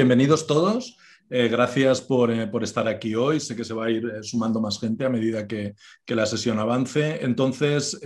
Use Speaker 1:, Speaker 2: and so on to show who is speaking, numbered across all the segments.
Speaker 1: Bienvenidos todos. Eh, gracias eh, por, estar aquí hoy. Sé que se va a ir eh, sumando más gente a medida que, la sesión avance. Entonces,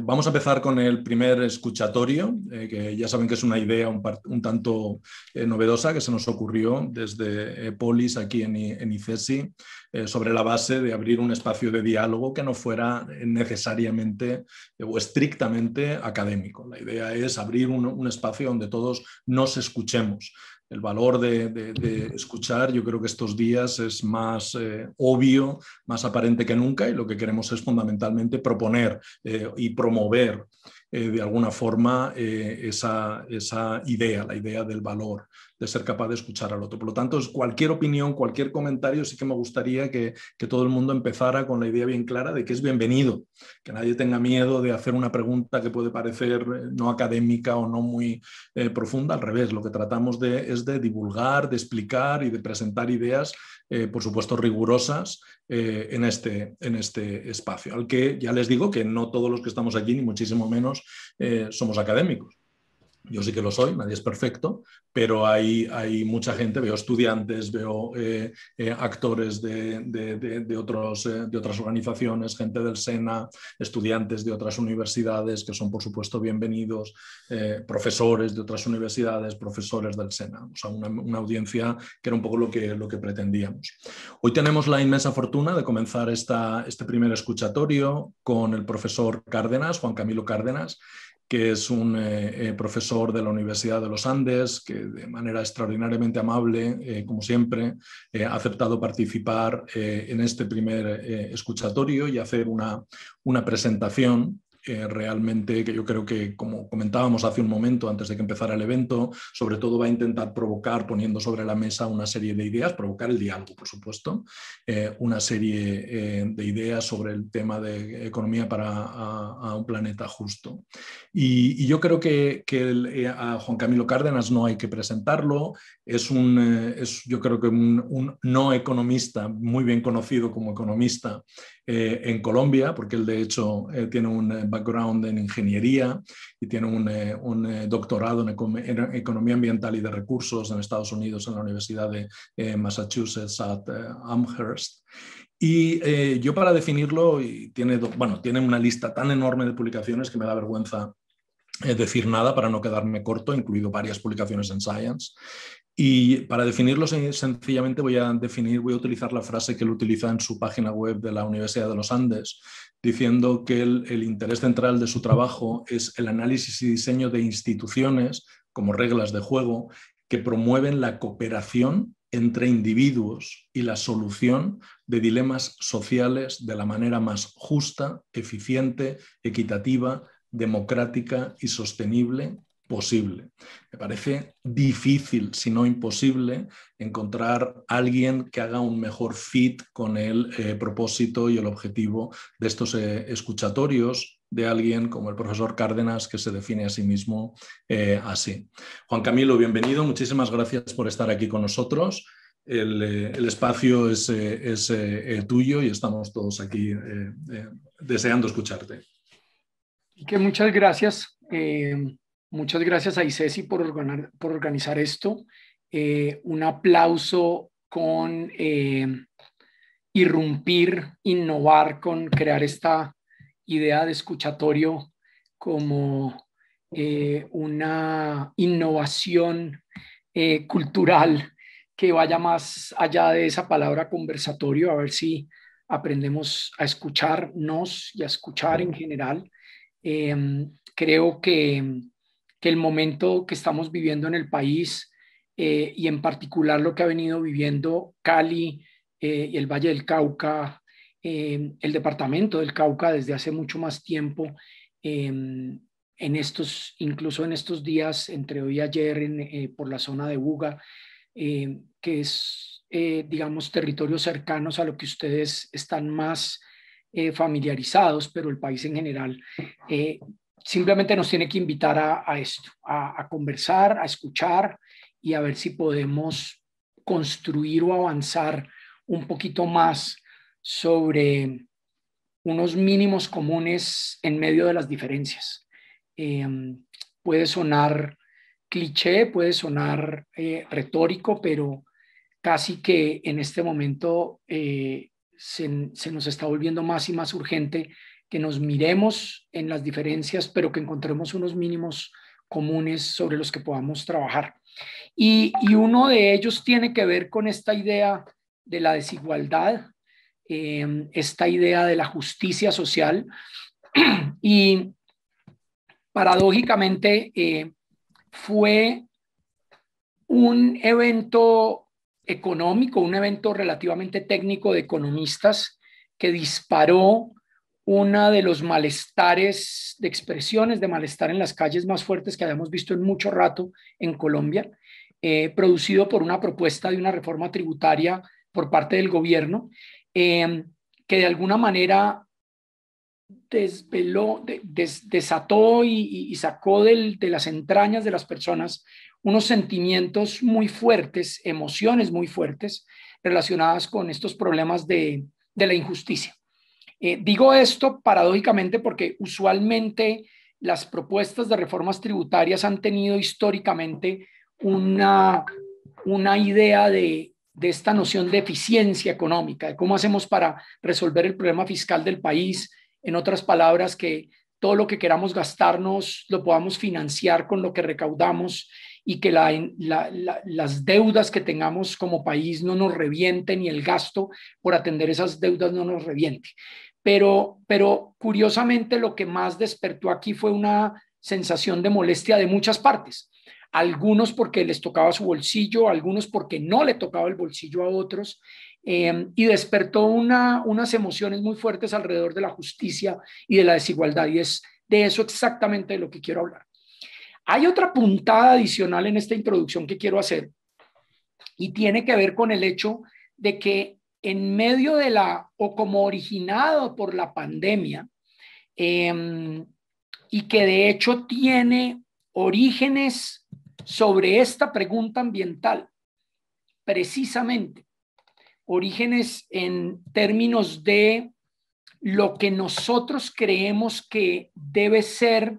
Speaker 1: vamos a empezar con el primer escuchatorio, que ya saben que es una idea un, tanto novedosa que se nos ocurrió desde Polis aquí en, ICESI, e sobre la base de abrir un espacio de diálogo que no fuera necesariamente o estrictamente académico. La idea es abrir un espacio donde todos nos escuchemos el valor de, escuchar, yo creo que estos días es más eh, obvio, más aparente que nunca y lo que queremos es fundamentalmente proponer eh, y promover eh, de alguna forma esa, esa idea, la idea del valor de ser capaz de escuchar al otro. Por lo tanto, cualquier opinión, cualquier comentario, sí que me gustaría que, todo el mundo empezara con la idea bien clara de que es bienvenido, que nadie tenga miedo de hacer una pregunta que puede parecer eh, no académica o no muy eh, profunda. Al revés, lo que tratamos de, es de divulgar, de explicar y de presentar ideas eh, por supuesto, rigurosas en, este, en este espacio, al que ya les digo que no todos los que estamos aquí, ni muchísimo menos, somos académicos yo sí que lo soy, nadie es perfecto, pero hay, hay mucha gente, veo estudiantes, veo eh, eh, actores de, de, de, otros, eh, de otras organizaciones, gente del SENA, estudiantes de otras universidades que son, por supuesto, bienvenidos, profesores de otras universidades, profesores del SENA, o sea, una, una, audiencia que era un poco lo que, lo que pretendíamos. Hoy tenemos la inmensa fortuna de comenzar esta, este primer escuchatorio con el profesor Cárdenas, Juan Camilo Cárdenas, que es un eh, eh, profesor de la Universidad de los Andes, que de manera extraordinariamente amable, eh, como siempre, ha aceptado participar en este primer escuchatorio y hacer una, una presentación realmente, que yo creo que, como comentábamos hace un momento, antes de que empezara el evento, sobre todo va a intentar provocar, poniendo sobre la mesa una serie de ideas, provocar el diálogo, por supuesto, eh, una serie eh, de ideas sobre el tema de economía para un planeta justo. Y, yo creo que, eh, a Juan Camilo Cárdenas no hay que presentarlo, es un, eh, es, yo creo que un, no economista muy bien conocido como economista eh, en Colombia, porque él de hecho eh, tiene un background en ingeniería y tiene un, un doctorado en, economía ambiental y de recursos en Estados Unidos en la Universidad de Massachusetts at Amherst. Y yo para definirlo, y tiene, bueno, tiene una lista tan enorme de publicaciones que me da vergüenza decir nada para no quedarme corto, incluido varias publicaciones en Science. Y para definirlo sencillamente voy a definir, voy a utilizar la frase que él utiliza en su página web de la Universidad de los Andes, diciendo que el, el interés central de su trabajo es el análisis y diseño de instituciones como reglas de juego que promueven la cooperación entre individuos y la solución de dilemas sociales de la manera más justa, eficiente, equitativa, democrática y sostenible posible. Me parece difícil, si no imposible, encontrar alguien que haga un mejor fit con el eh, propósito y el objetivo de estos eh, escuchatorios de alguien como el profesor Cárdenas que se define a sí mismo eh, así. Juan Camilo, bienvenido. Muchísimas gracias por estar aquí con nosotros. El, espacio es, tuyo y estamos todos aquí deseando escucharte.
Speaker 2: que muchas gracias. Muchas gracias a ICESI por, por organizar esto. Eh, un aplauso con eh, irrumpir, innovar, con crear esta idea de escuchatorio como eh, una innovación cultural que vaya más allá de esa palabra conversatorio, a ver si aprendemos a escucharnos y a escuchar en general. Em, creo que que el momento que estamos viviendo en el país eh, y en particular lo que ha venido viviendo Cali eh, y el Valle del Cauca, eh, el departamento del Cauca desde hace mucho más tiempo, en estos, incluso en estos días, entre hoy y ayer, por la zona de Buga, que es, digamos, territorios cercanos a lo que ustedes están más familiarizados, pero el país en general, simplemente nos tiene que invitar a, esto, a, conversar, a escuchar y a ver si podemos construir o avanzar un poquito más sobre unos mínimos comunes en medio de las diferencias. Em, puede sonar cliché, puede sonar eh, retórico, pero casi que en este momento eh, se, nos está volviendo más y más urgente que nos miremos en las diferencias, pero que encontremos unos mínimos comunes sobre los que podamos trabajar. Y, uno de ellos tiene que ver con esta idea de la desigualdad, em, esta idea de la justicia social. Y paradójicamente eh, fue un evento económico, un evento relativamente técnico de economistas que disparó una de los malestares, de expresiones de malestar en las calles más fuertes que habíamos visto en mucho rato en Colombia, eh, producido por una propuesta de una reforma tributaria por parte del gobierno, em, que de alguna manera desveló, desató y, sacó de las entrañas de las personas unos sentimientos muy fuertes, emociones muy fuertes relacionadas con estos problemas de la injusticia. Eh, digo esto paradójicamente porque usualmente las propuestas de reformas tributarias han tenido históricamente una, una idea de, esta noción de eficiencia económica, de cómo hacemos para resolver el problema fiscal del país, en otras palabras, que todo lo que queramos gastarnos lo podamos financiar con lo que recaudamos y que las deudas que tengamos como país no nos revienten y el gasto por atender esas deudas no nos reviente pero, curiosamente lo que más despertó aquí fue una sensación de molestia de muchas partes. Algunos porque les tocaba su bolsillo, algunos porque no le tocaba el bolsillo a otros, eh, y despertó unas emociones muy fuertes alrededor de la justicia y de la desigualdad. Y es de eso exactamente de lo que quiero hablar. Hay otra puntada adicional en esta introducción que quiero hacer y tiene que ver con el hecho de que en medio de la, o como originado por la pandemia, em, y que de hecho tiene orígenes sobre esta pregunta ambiental, precisamente, orígenes en términos de lo que nosotros creemos que debe ser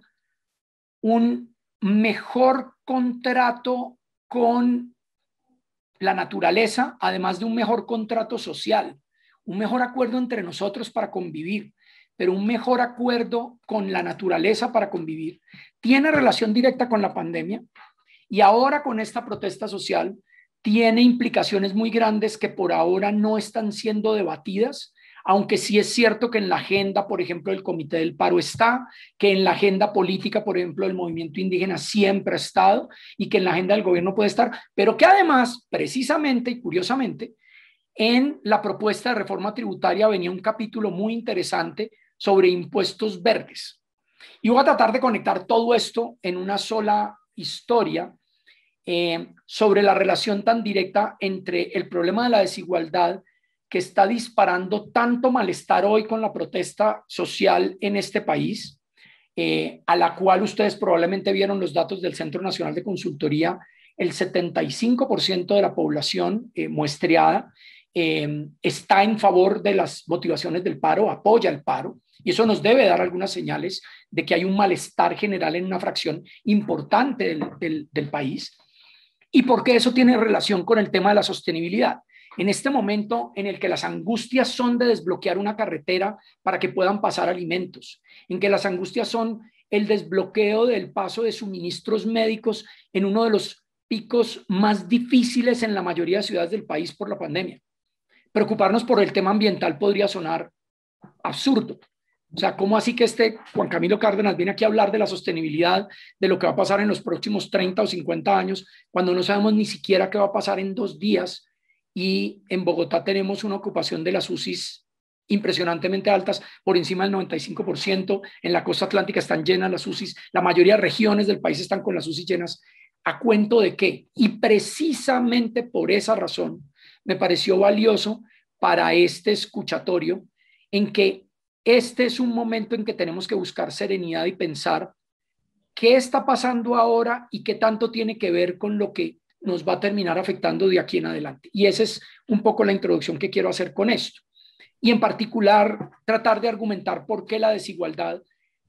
Speaker 2: un mejor contrato con la naturaleza, además de un mejor contrato social, un mejor acuerdo entre nosotros para convivir, pero un mejor acuerdo con la naturaleza para convivir, tiene relación directa con la pandemia y ahora con esta protesta social tiene implicaciones muy grandes que por ahora no están siendo debatidas aunque sí es cierto que en la agenda, por ejemplo, del Comité del Paro está, que en la agenda política, por ejemplo, del movimiento indígena siempre ha estado y que en la agenda del gobierno puede estar, pero que además, precisamente y curiosamente, en la propuesta de reforma tributaria venía un capítulo muy interesante sobre impuestos verdes. Y voy a tratar de conectar todo esto en una sola historia eh, sobre la relación tan directa entre el problema de la desigualdad que está disparando tanto malestar hoy con la protesta social en este país, eh, a la cual ustedes probablemente vieron los datos del Centro Nacional de Consultoría, el 75% de la población eh, muestreada em, está en favor de las motivaciones del paro, apoya el paro, y eso nos debe dar algunas señales de que hay un malestar general en una fracción importante del, país. ¿Y por qué eso tiene relación con el tema de la sostenibilidad? En este momento en el que las angustias son de desbloquear una carretera para que puedan pasar alimentos, en que las angustias son el desbloqueo del paso de suministros médicos en uno de los picos más difíciles en la mayoría de ciudades del país por la pandemia. Preocuparnos por el tema ambiental podría sonar absurdo. O sea, ¿cómo así que este Juan Camilo Cárdenas viene aquí a hablar de la sostenibilidad, de lo que va a pasar en los próximos 30 o 50 años, cuando no sabemos ni siquiera qué va a pasar en dos días y en Bogotá tenemos una ocupación de las UCIs impresionantemente altas, por encima del 95%. En la costa atlántica están llenas las UCIs, la mayoría de regiones del país están con las UCI llenas. ¿A cuento de qué? Y precisamente por esa razón me pareció valioso para este escuchatorio en que este es un momento en que tenemos que buscar serenidad y pensar qué está pasando ahora y qué tanto tiene que ver con lo que nos va a terminar afectando de aquí en adelante. Y esa es un poco la introducción que quiero hacer con esto. Y en particular, tratar de argumentar por qué la desigualdad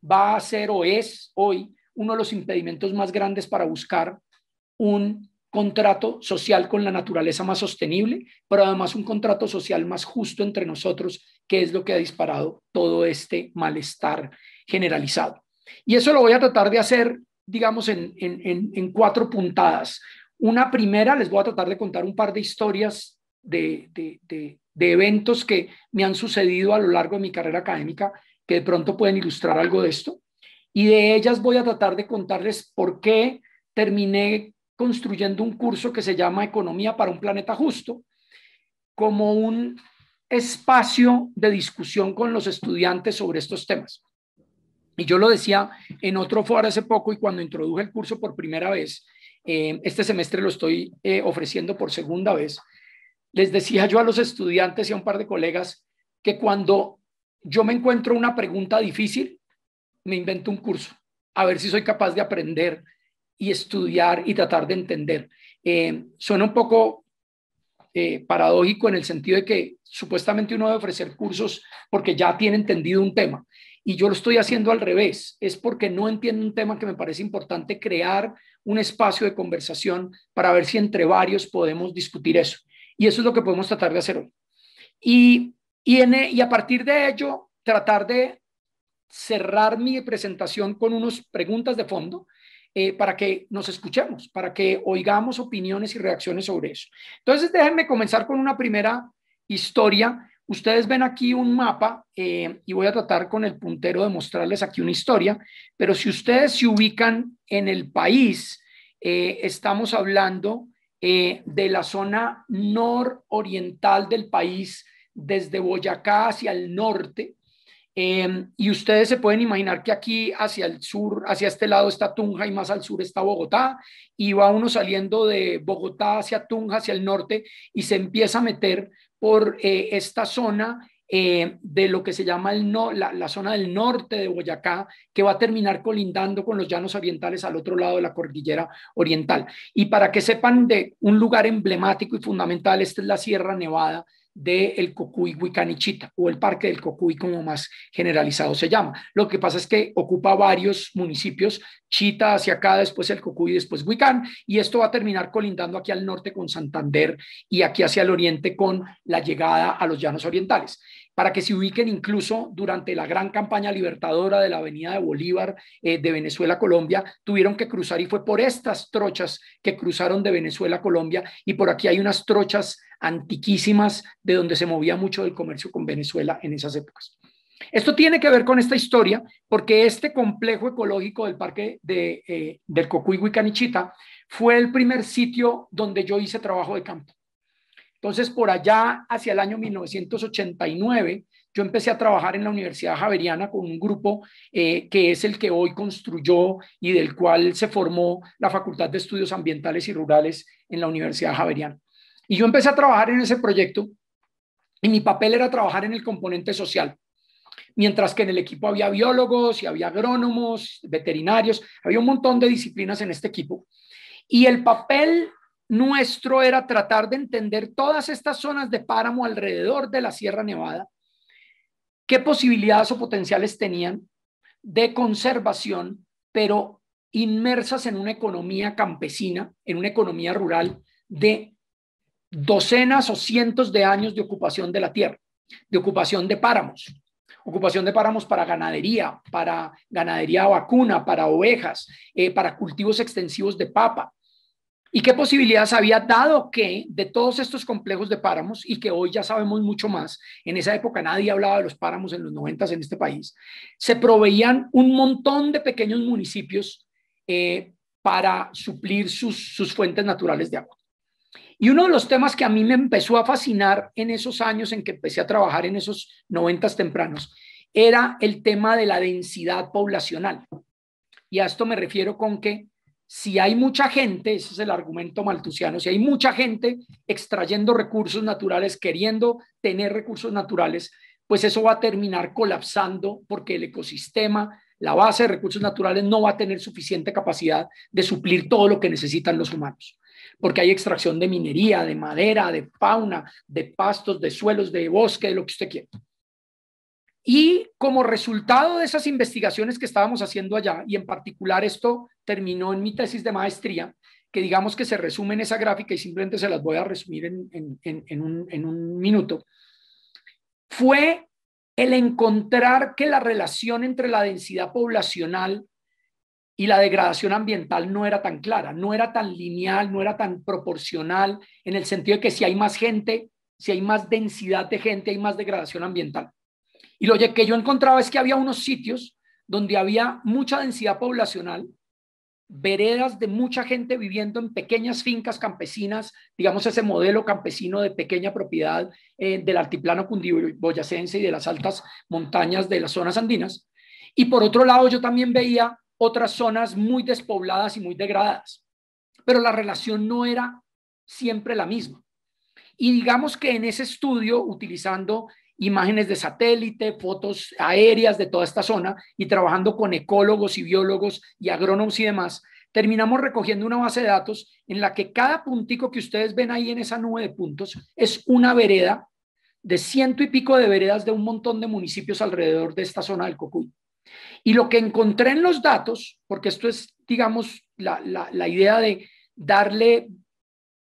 Speaker 2: va a ser o es hoy uno de los impedimentos más grandes para buscar un contrato social con la naturaleza más sostenible, pero además un contrato social más justo entre nosotros, que es lo que ha disparado todo este malestar generalizado. Y eso lo voy a tratar de hacer, digamos, en, en cuatro puntadas. Una primera, les voy a tratar de contar un par de historias de, eventos que me han sucedido a lo largo de mi carrera académica que de pronto pueden ilustrar algo de esto. Y de ellas voy a tratar de contarles por qué terminé construyendo un curso que se llama Economía para un Planeta Justo, como un espacio de discusión con los estudiantes sobre estos temas. Y yo lo decía en otro foro hace poco y cuando introduje el curso por primera vez, eh, este semestre lo estoy eh, ofreciendo por segunda vez, les decía yo a los estudiantes y a un par de colegas que cuando yo me encuentro una pregunta difícil, me invento un curso, a ver si soy capaz de aprender y estudiar y tratar de entender. Eh, suena un poco paradójico en el sentido de que supuestamente uno debe ofrecer cursos porque ya tiene entendido un tema. Y yo lo estoy haciendo al revés, es porque no entiendo un tema que me parece importante crear un espacio de conversación para ver si entre varios podemos discutir eso. Y eso es lo que podemos tratar de hacer hoy. Y, y, e, a partir de ello, tratar de cerrar mi presentación con unas preguntas de fondo eh, para que nos escuchemos, para que oigamos opiniones y reacciones sobre eso. Entonces, déjenme comenzar con una primera historia Ustedes ven aquí un mapa eh, y voy a tratar con el puntero de mostrarles aquí una historia, pero si ustedes se ubican en el país, eh, estamos hablando eh, de la zona nororiental del país, desde Boyacá hacia el norte, em, y ustedes se pueden imaginar que aquí hacia el sur, hacia este lado está Tunja y más al sur está Bogotá, y va uno saliendo de Bogotá hacia Tunja, hacia el norte, y se empieza a meter por eh, esta zona eh, de lo que se llama el la, la, zona del norte de Boyacá, que va a terminar colindando con los llanos orientales al otro lado de la cordillera oriental. Y para que sepan de un lugar emblemático y fundamental, esta es la Sierra Nevada del de Cocuy Chita, o el Parque del Cocuy como más generalizado se llama. Lo que pasa es que ocupa varios municipios, Chita hacia acá, después el Cocuy, después Huicán, y esto va a terminar colindando aquí al norte con Santander y aquí hacia el oriente con la llegada a los llanos orientales para que se ubiquen incluso durante la gran campaña libertadora de la Avenida de Bolívar eh, de Venezuela Colombia, tuvieron que cruzar y fue por estas trochas que cruzaron de Venezuela a Colombia y por aquí hay unas trochas antiquísimas de donde se movía mucho el comercio con Venezuela en esas épocas. Esto tiene que ver con esta historia porque este complejo ecológico del parque de, eh, del Cocuy Canichita fue el primer sitio donde yo hice trabajo de campo. Entonces, por allá, hacia el año 1989, yo empecé a trabajar en la Universidad Javeriana con un grupo eh, que es el que hoy construyó y del cual se formó la Facultad de Estudios Ambientales y Rurales en la Universidad Javeriana. Y yo empecé a trabajar en ese proyecto y mi papel era trabajar en el componente social. Mientras que en el equipo había biólogos y había agrónomos, veterinarios, había un montón de disciplinas en este equipo. Y el papel nuestro era tratar de entender todas estas zonas de páramo alrededor de la Sierra Nevada, qué posibilidades o potenciales tenían de conservación, pero inmersas en una economía campesina, en una economía rural de docenas o cientos de años de ocupación de la tierra, de ocupación de páramos, ocupación de páramos para ganadería, para ganadería vacuna, para ovejas, eh, para cultivos extensivos de papa, ¿Y qué posibilidades había dado que de todos estos complejos de páramos y que hoy ya sabemos mucho más? En esa época nadie hablaba de los páramos en los 90 en este país. Se proveían un montón de pequeños municipios eh, para suplir sus, sus fuentes naturales de agua. Y uno de los temas que a mí me empezó a fascinar en esos años en que empecé a trabajar en esos 90 tempranos era el tema de la densidad poblacional. Y a esto me refiero con que si hay mucha gente, ese es el argumento maltusiano, si hay mucha gente extrayendo recursos naturales, queriendo tener recursos naturales, pues eso va a terminar colapsando porque el ecosistema, la base de recursos naturales no va a tener suficiente capacidad de suplir todo lo que necesitan los humanos porque hay extracción de minería, de madera, de fauna, de pastos, de suelos, de bosque, de lo que usted quiera. Y como resultado de esas investigaciones que estábamos haciendo allá, y en particular esto terminó en mi tesis de maestría, que digamos que se resume en esa gráfica y simplemente se las voy a resumir en, un minuto, fue el encontrar que la relación entre la densidad poblacional y la degradación ambiental no era tan clara, no era tan lineal, no era tan proporcional, en el sentido de que si hay más gente, si hay más densidad de gente, hay más degradación ambiental. Y lo que yo encontraba es que había unos sitios donde había mucha densidad poblacional, veredas de mucha gente viviendo en pequeñas fincas campesinas, digamos ese modelo campesino de pequeña propiedad eh, del altiplano cundiboyacense y de las altas montañas de las zonas andinas. Y por otro lado, yo también veía otras zonas muy despobladas y muy degradadas, pero la relación no era siempre la misma. Y digamos que en ese estudio, utilizando imágenes de satélite, fotos aéreas de toda esta zona y trabajando con ecólogos y biólogos y agrónomos y demás, terminamos recogiendo una base de datos en la que cada puntico que ustedes ven ahí en esa nube de puntos es una vereda de ciento y pico de veredas de un montón de municipios alrededor de esta zona del Cocuy. Y lo que encontré en los datos, porque esto es, digamos, la, la idea de darle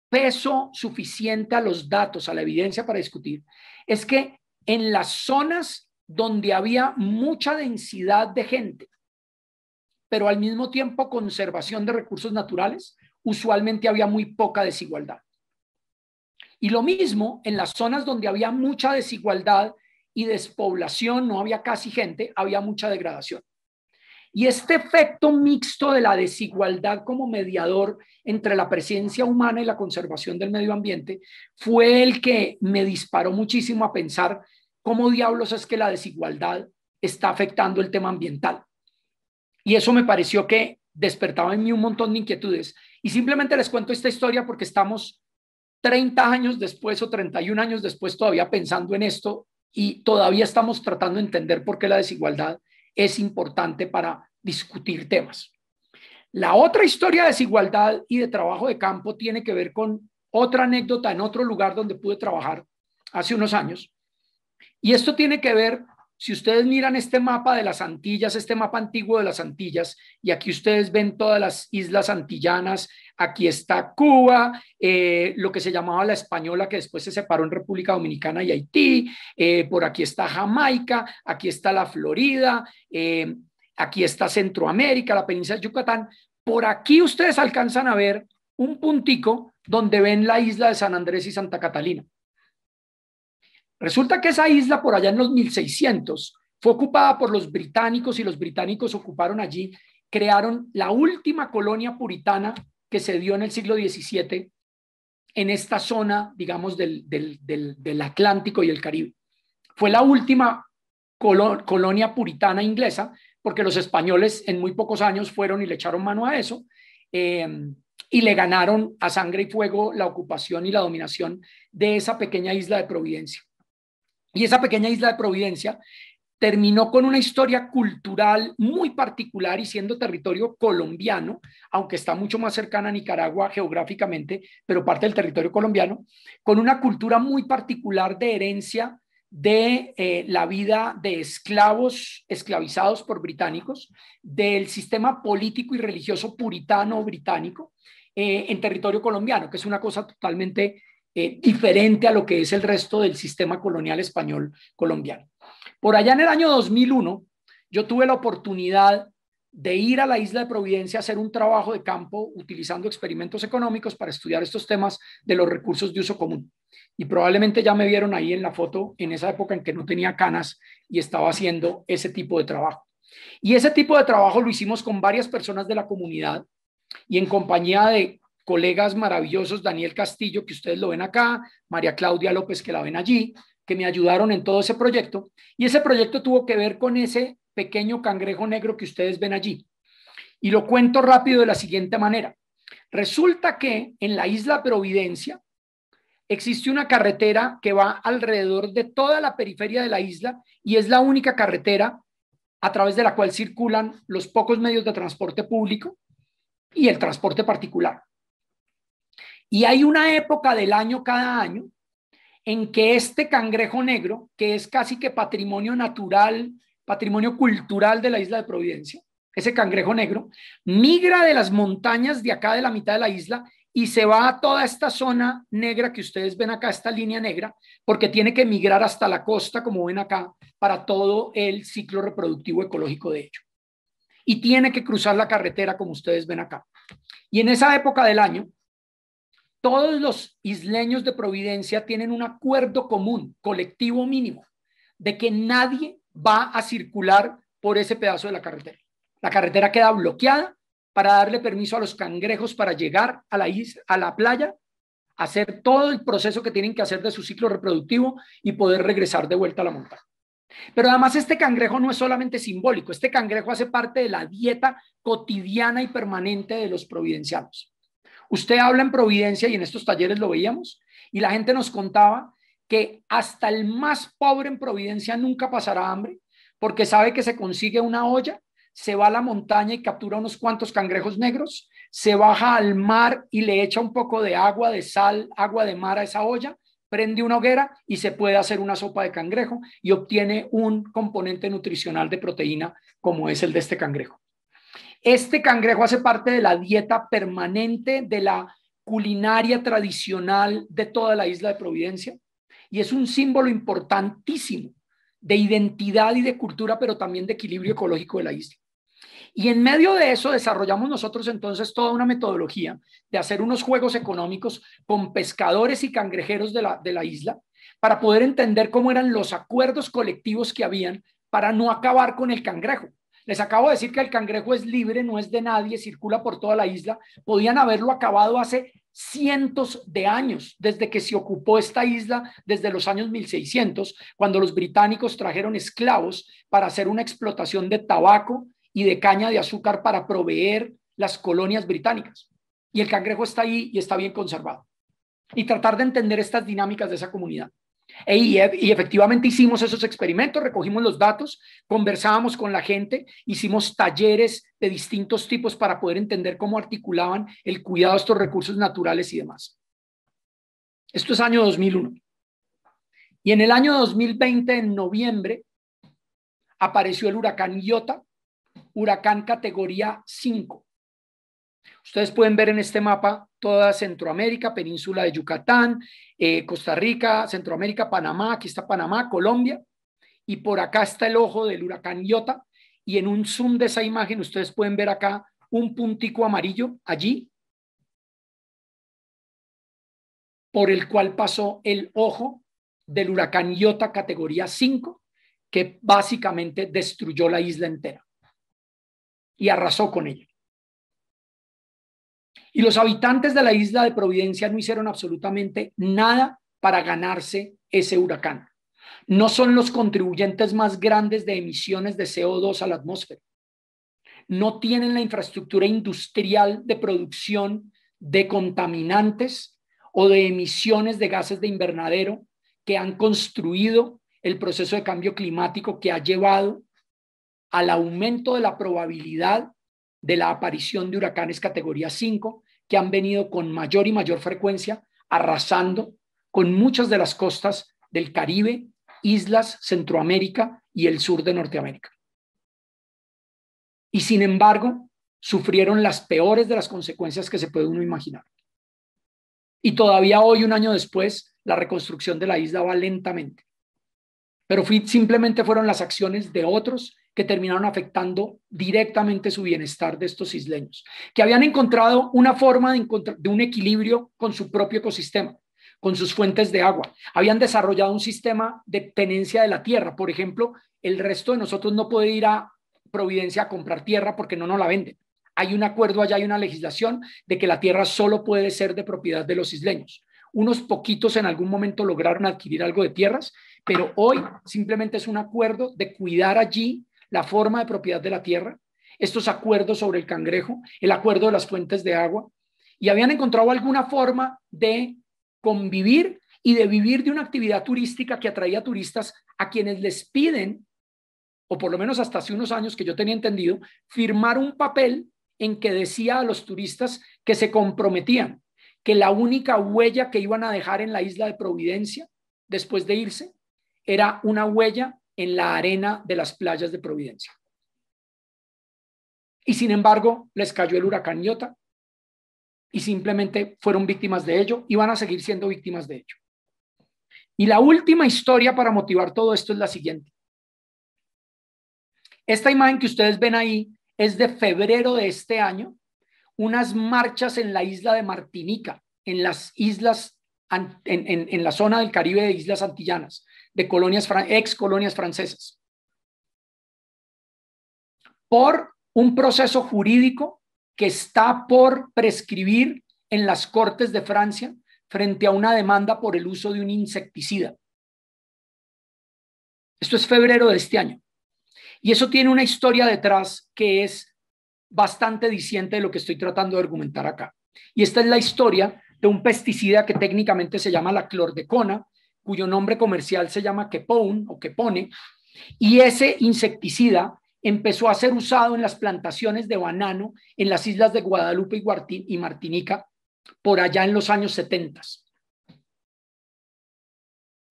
Speaker 2: peso suficiente a los datos, a la evidencia para discutir, es que en las zonas donde había mucha densidad de gente, pero al mismo tiempo conservación de recursos naturales, usualmente había muy poca desigualdad. Y lo mismo en las zonas donde había mucha desigualdad y despoblación, no había casi gente, había mucha degradación. Y este efecto mixto de la desigualdad como mediador entre la presencia humana y la conservación del medio ambiente fue el que me disparó muchísimo a pensar ¿Cómo diablos es que la desigualdad está afectando el tema ambiental? Y eso me pareció que despertaba en mí un montón de inquietudes. Y simplemente les cuento esta historia porque estamos 30 años después o 31 años después todavía pensando en esto y todavía estamos tratando de entender por qué la desigualdad es importante para discutir temas. La otra historia de desigualdad y de trabajo de campo tiene que ver con otra anécdota en otro lugar donde pude trabajar hace unos años. Y esto tiene que ver, si ustedes miran este mapa de las Antillas, este mapa antiguo de las Antillas, y aquí ustedes ven todas las islas antillanas, aquí está Cuba, eh, lo que se llamaba la española, que después se separó en República Dominicana y Haití, eh, por aquí está Jamaica, aquí está la Florida, eh, aquí está Centroamérica, la península de Yucatán. Por aquí ustedes alcanzan a ver un puntico donde ven la isla de San Andrés y Santa Catalina. Resulta que esa isla por allá en los 1600 fue ocupada por los británicos y los británicos ocuparon allí, crearon la última colonia puritana que se dio en el siglo XVII en esta zona, digamos, del, Atlántico y el Caribe. Fue la última colonia puritana inglesa porque los españoles en muy pocos años fueron y le echaron mano a eso. Em, y le ganaron a sangre y fuego la ocupación y la dominación de esa pequeña isla de Providencia. Y esa pequeña isla de Providencia terminó con una historia cultural muy particular y siendo territorio colombiano, aunque está mucho más cercana a Nicaragua geográficamente, pero parte del territorio colombiano, con una cultura muy particular de herencia de eh, la vida de esclavos esclavizados por británicos, del sistema político y religioso puritano británico eh, en territorio colombiano, que es una cosa totalmente eh, diferente a lo que es el resto del sistema colonial español colombiano. Por allá en el año 2001, yo tuve la oportunidad de ir a la isla de Providencia a hacer un trabajo de campo utilizando experimentos económicos para estudiar estos temas de los recursos de uso común. Y probablemente ya me vieron ahí en la foto en esa época en que no tenía canas y estaba haciendo ese tipo de trabajo. Y ese tipo de trabajo lo hicimos con varias personas de la comunidad y en compañía de colegas maravillosos, Daniel Castillo, que ustedes lo ven acá, María Claudia López, que la ven allí, que me ayudaron en todo ese proyecto. Y ese proyecto tuvo que ver con ese pequeño cangrejo negro que ustedes ven allí. Y lo cuento rápido de la siguiente manera. Resulta que en la isla Providencia existe una carretera que va alrededor de toda la periferia de la isla y es la única carretera a través de la cual circulan los pocos medios de transporte público y el transporte particular. Y hay una época del año cada año en que este cangrejo negro, que es casi que patrimonio natural, patrimonio cultural de la isla de Providencia, ese cangrejo negro, migra de las montañas de acá de la mitad de la isla y se va a toda esta zona negra que ustedes ven acá, esta línea negra, porque tiene que migrar hasta la costa, como ven acá, para todo el ciclo reproductivo ecológico de ello. Y tiene que cruzar la carretera, como ustedes ven acá. Y en esa época del año, todos los isleños de Providencia tienen un acuerdo común, colectivo mínimo, de que nadie va a circular por ese pedazo de la carretera. La carretera queda bloqueada para darle permiso a los cangrejos para llegar a la, a la playa, hacer todo el proceso que tienen que hacer de su ciclo reproductivo y poder regresar de vuelta a la montaña. Pero además este cangrejo no es solamente simbólico, este cangrejo hace parte de la dieta cotidiana y permanente de los providencianos. Usted habla en Providencia y en estos talleres lo veíamos y la gente nos contaba que hasta el más pobre en Providencia nunca pasará hambre porque sabe que se consigue una olla, se va a la montaña y captura unos cuantos cangrejos negros, se baja al mar y le echa un poco de agua, de sal, agua de mar a esa olla, prende una hoguera y se puede hacer una sopa de cangrejo y obtiene un componente nutricional de proteína como es el de este cangrejo. Este cangrejo hace parte de la dieta permanente de la culinaria tradicional de toda la isla de Providencia y es un símbolo importantísimo de identidad y de cultura, pero también de equilibrio ecológico de la isla. Y en medio de eso desarrollamos nosotros entonces toda una metodología de hacer unos juegos económicos con pescadores y cangrejeros de la, de la isla para poder entender cómo eran los acuerdos colectivos que habían para no acabar con el cangrejo, les acabo de decir que el cangrejo es libre, no es de nadie, circula por toda la isla. Podían haberlo acabado hace cientos de años, desde que se ocupó esta isla, desde los años 1600, cuando los británicos trajeron esclavos para hacer una explotación de tabaco y de caña de azúcar para proveer las colonias británicas. Y el cangrejo está ahí y está bien conservado. Y tratar de entender estas dinámicas de esa comunidad. E, y, y, efectivamente hicimos esos experimentos, recogimos los datos, conversábamos con la gente, hicimos talleres de distintos tipos para poder entender cómo articulaban el cuidado de estos recursos naturales y demás. Esto es año 2001. Y en el año 2020, en noviembre, apareció el huracán Iota, huracán categoría 5. Ustedes pueden ver en este mapa toda Centroamérica, península de Yucatán, eh, Costa Rica, Centroamérica, Panamá, aquí está Panamá, Colombia, y por acá está el ojo del huracán Iota, y en un zoom de esa imagen ustedes pueden ver acá un puntico amarillo allí, por el cual pasó el ojo del huracán Iota categoría 5, que básicamente destruyó la isla entera y arrasó con ella. Y los habitantes de la isla de Providencia no hicieron absolutamente nada para ganarse ese huracán. No son los contribuyentes más grandes de emisiones de CO2 a la atmósfera. No tienen la infraestructura industrial de producción de contaminantes o de emisiones de gases de invernadero que han construido el proceso de cambio climático que ha llevado al aumento de la probabilidad de la aparición de huracanes categoría 5 que han venido con mayor y mayor frecuencia arrasando con muchas de las costas del Caribe, islas, Centroamérica y el sur de Norteamérica. Y sin embargo, sufrieron las peores de las consecuencias que se puede uno imaginar. Y todavía hoy, un año después, la reconstrucción de la isla va lentamente. Pero simplemente fueron las acciones de otros que terminaron afectando directamente su bienestar de estos isleños, que habían encontrado una forma de, de un equilibrio con su propio ecosistema, con sus fuentes de agua. Habían desarrollado un sistema de tenencia de la tierra. Por ejemplo, el resto de nosotros no puede ir a Providencia a comprar tierra porque no nos la venden. Hay un acuerdo allá, hay una legislación de que la tierra solo puede ser de propiedad de los isleños. Unos poquitos en algún momento lograron adquirir algo de tierras, pero hoy simplemente es un acuerdo de cuidar allí la forma de propiedad de la tierra, estos acuerdos sobre el cangrejo, el acuerdo de las fuentes de agua, y habían encontrado alguna forma de convivir y de vivir de una actividad turística que atraía turistas a quienes les piden, o por lo menos hasta hace unos años que yo tenía entendido, firmar un papel en que decía a los turistas que se comprometían que la única huella que iban a dejar en la isla de Providencia después de irse era una huella en la arena de las playas de Providencia. Y sin embargo, les cayó el huracán Iota y simplemente fueron víctimas de ello y van a seguir siendo víctimas de ello. Y la última historia para motivar todo esto es la siguiente. Esta imagen que ustedes ven ahí es de febrero de este año, unas marchas en la isla de Martinica, en las islas, en, la zona del Caribe de Islas Antillanas de colonias, ex colonias francesas, por un proceso jurídico que está por prescribir en las Cortes de Francia frente a una demanda por el uso de un insecticida. Esto es febrero de este año. Y eso tiene una historia detrás que es bastante disidente de lo que estoy tratando de argumentar acá. Y esta es la historia de un pesticida que técnicamente se llama la clordecona, cuyo nombre comercial se llama Kepone o Kepone, y ese insecticida empezó a ser usado en las plantaciones de banano en las islas de Guadalupe y Martinica por allá en los años 70.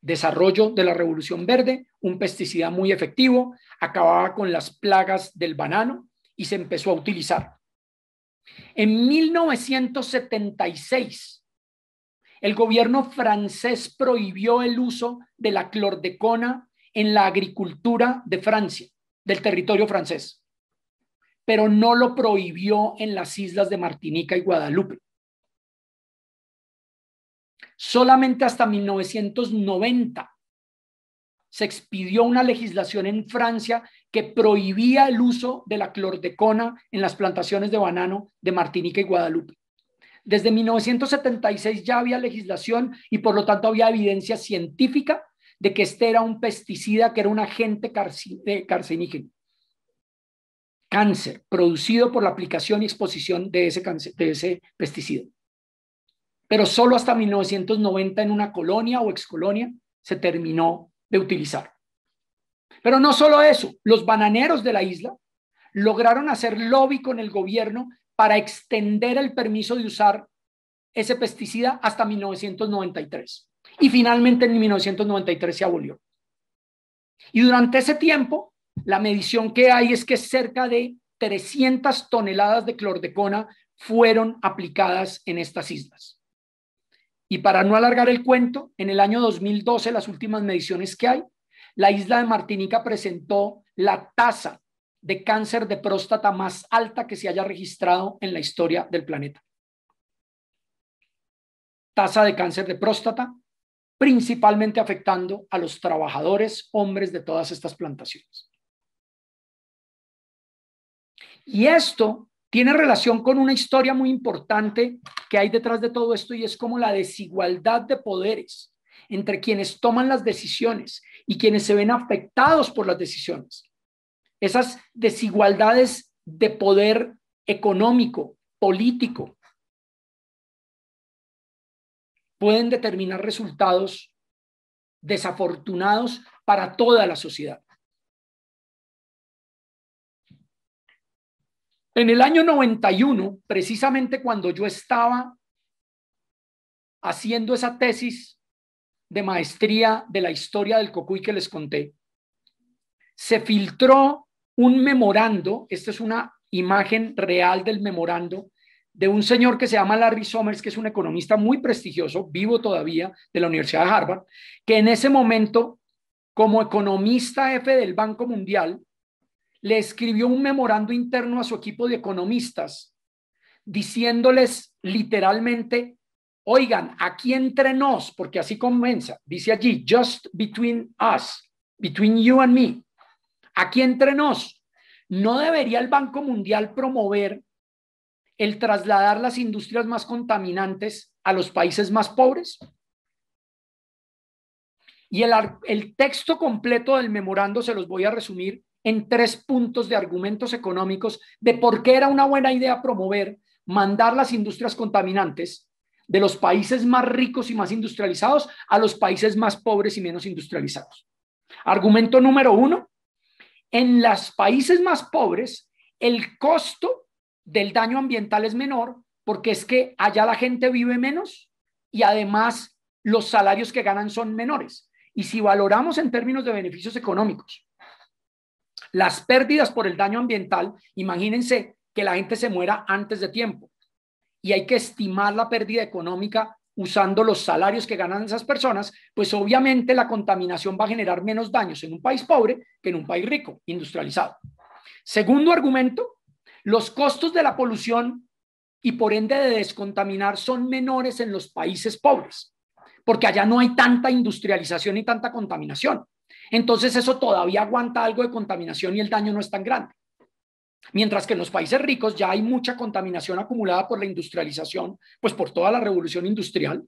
Speaker 2: Desarrollo de la Revolución Verde, un pesticida muy efectivo, acababa con las plagas del banano y se empezó a utilizar. En 1976, el gobierno francés prohibió el uso de la clordecona en la agricultura de Francia, del territorio francés, pero no lo prohibió en las islas de Martinica y Guadalupe. Solamente hasta 1990 se expidió una legislación en Francia que prohibía el uso de la clordecona en las plantaciones de banano de Martinica y Guadalupe. Desde 1976 ya había legislación y por lo tanto había evidencia científica de que este era un pesticida, que era un agente eh, carcinígeno. Cáncer producido por la aplicación y exposición de ese, de ese pesticida. Pero solo hasta 1990 en una colonia o excolonia se terminó de utilizar. Pero no solo eso, los bananeros de la isla lograron hacer lobby con el gobierno para extender el permiso de usar ese pesticida hasta 1993. Y finalmente en 1993 se abolió. Y durante ese tiempo, la medición que hay es que cerca de 300 toneladas de clordecona fueron aplicadas en estas islas. Y para no alargar el cuento, en el año 2012, las últimas mediciones que hay, la isla de Martinica presentó la tasa de cáncer de próstata más alta que se haya registrado en la historia del planeta. Tasa de cáncer de próstata, principalmente afectando a los trabajadores hombres de todas estas plantaciones. Y esto tiene relación con una historia muy importante que hay detrás de todo esto y es como la desigualdad de poderes entre quienes toman las decisiones y quienes se ven afectados por las decisiones esas desigualdades de poder económico, político, pueden determinar resultados desafortunados para toda la sociedad. En el año 91, precisamente cuando yo estaba haciendo esa tesis de maestría de la historia del Cocuy que les conté, se filtró un memorando, esta es una imagen real del memorando, de un señor que se llama Larry Summers, que es un economista muy prestigioso, vivo todavía, de la Universidad de Harvard, que en ese momento, como economista jefe del Banco Mundial, le escribió un memorando interno a su equipo de economistas, diciéndoles literalmente, oigan, aquí entre nos, porque así comienza, dice allí, just between us, between you and me, Aquí entre nos, ¿no debería el Banco Mundial promover el trasladar las industrias más contaminantes a los países más pobres? Y el, el, texto completo del memorando se los voy a resumir en tres puntos de argumentos económicos de por qué era una buena idea promover mandar las industrias contaminantes de los países más ricos y más industrializados a los países más pobres y menos industrializados. Argumento número uno, en los países más pobres, el costo del daño ambiental es menor porque es que allá la gente vive menos y además los salarios que ganan son menores. Y si valoramos en términos de beneficios económicos las pérdidas por el daño ambiental, imagínense que la gente se muera antes de tiempo y hay que estimar la pérdida económica usando los salarios que ganan esas personas, pues obviamente la contaminación va a generar menos daños en un país pobre que en un país rico, industrializado. Segundo argumento, los costos de la polución y por ende de descontaminar son menores en los países pobres, porque allá no hay tanta industrialización y tanta contaminación. Entonces eso todavía aguanta algo de contaminación y el daño no es tan grande. Mientras que en los países ricos ya hay mucha contaminación acumulada por la industrialización, pues por toda la revolución industrial,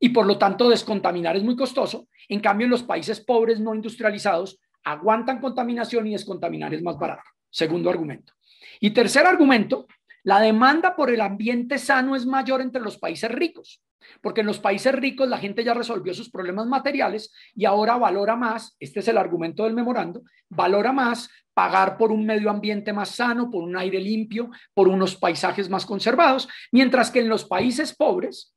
Speaker 2: y por lo tanto descontaminar es muy costoso. En cambio, en los países pobres no industrializados aguantan contaminación y descontaminar es más barato. Segundo argumento. Y tercer argumento la demanda por el ambiente sano es mayor entre los países ricos, porque en los países ricos la gente ya resolvió sus problemas materiales y ahora valora más, este es el argumento del memorando, valora más pagar por un medio ambiente más sano, por un aire limpio, por unos paisajes más conservados, mientras que en los países pobres,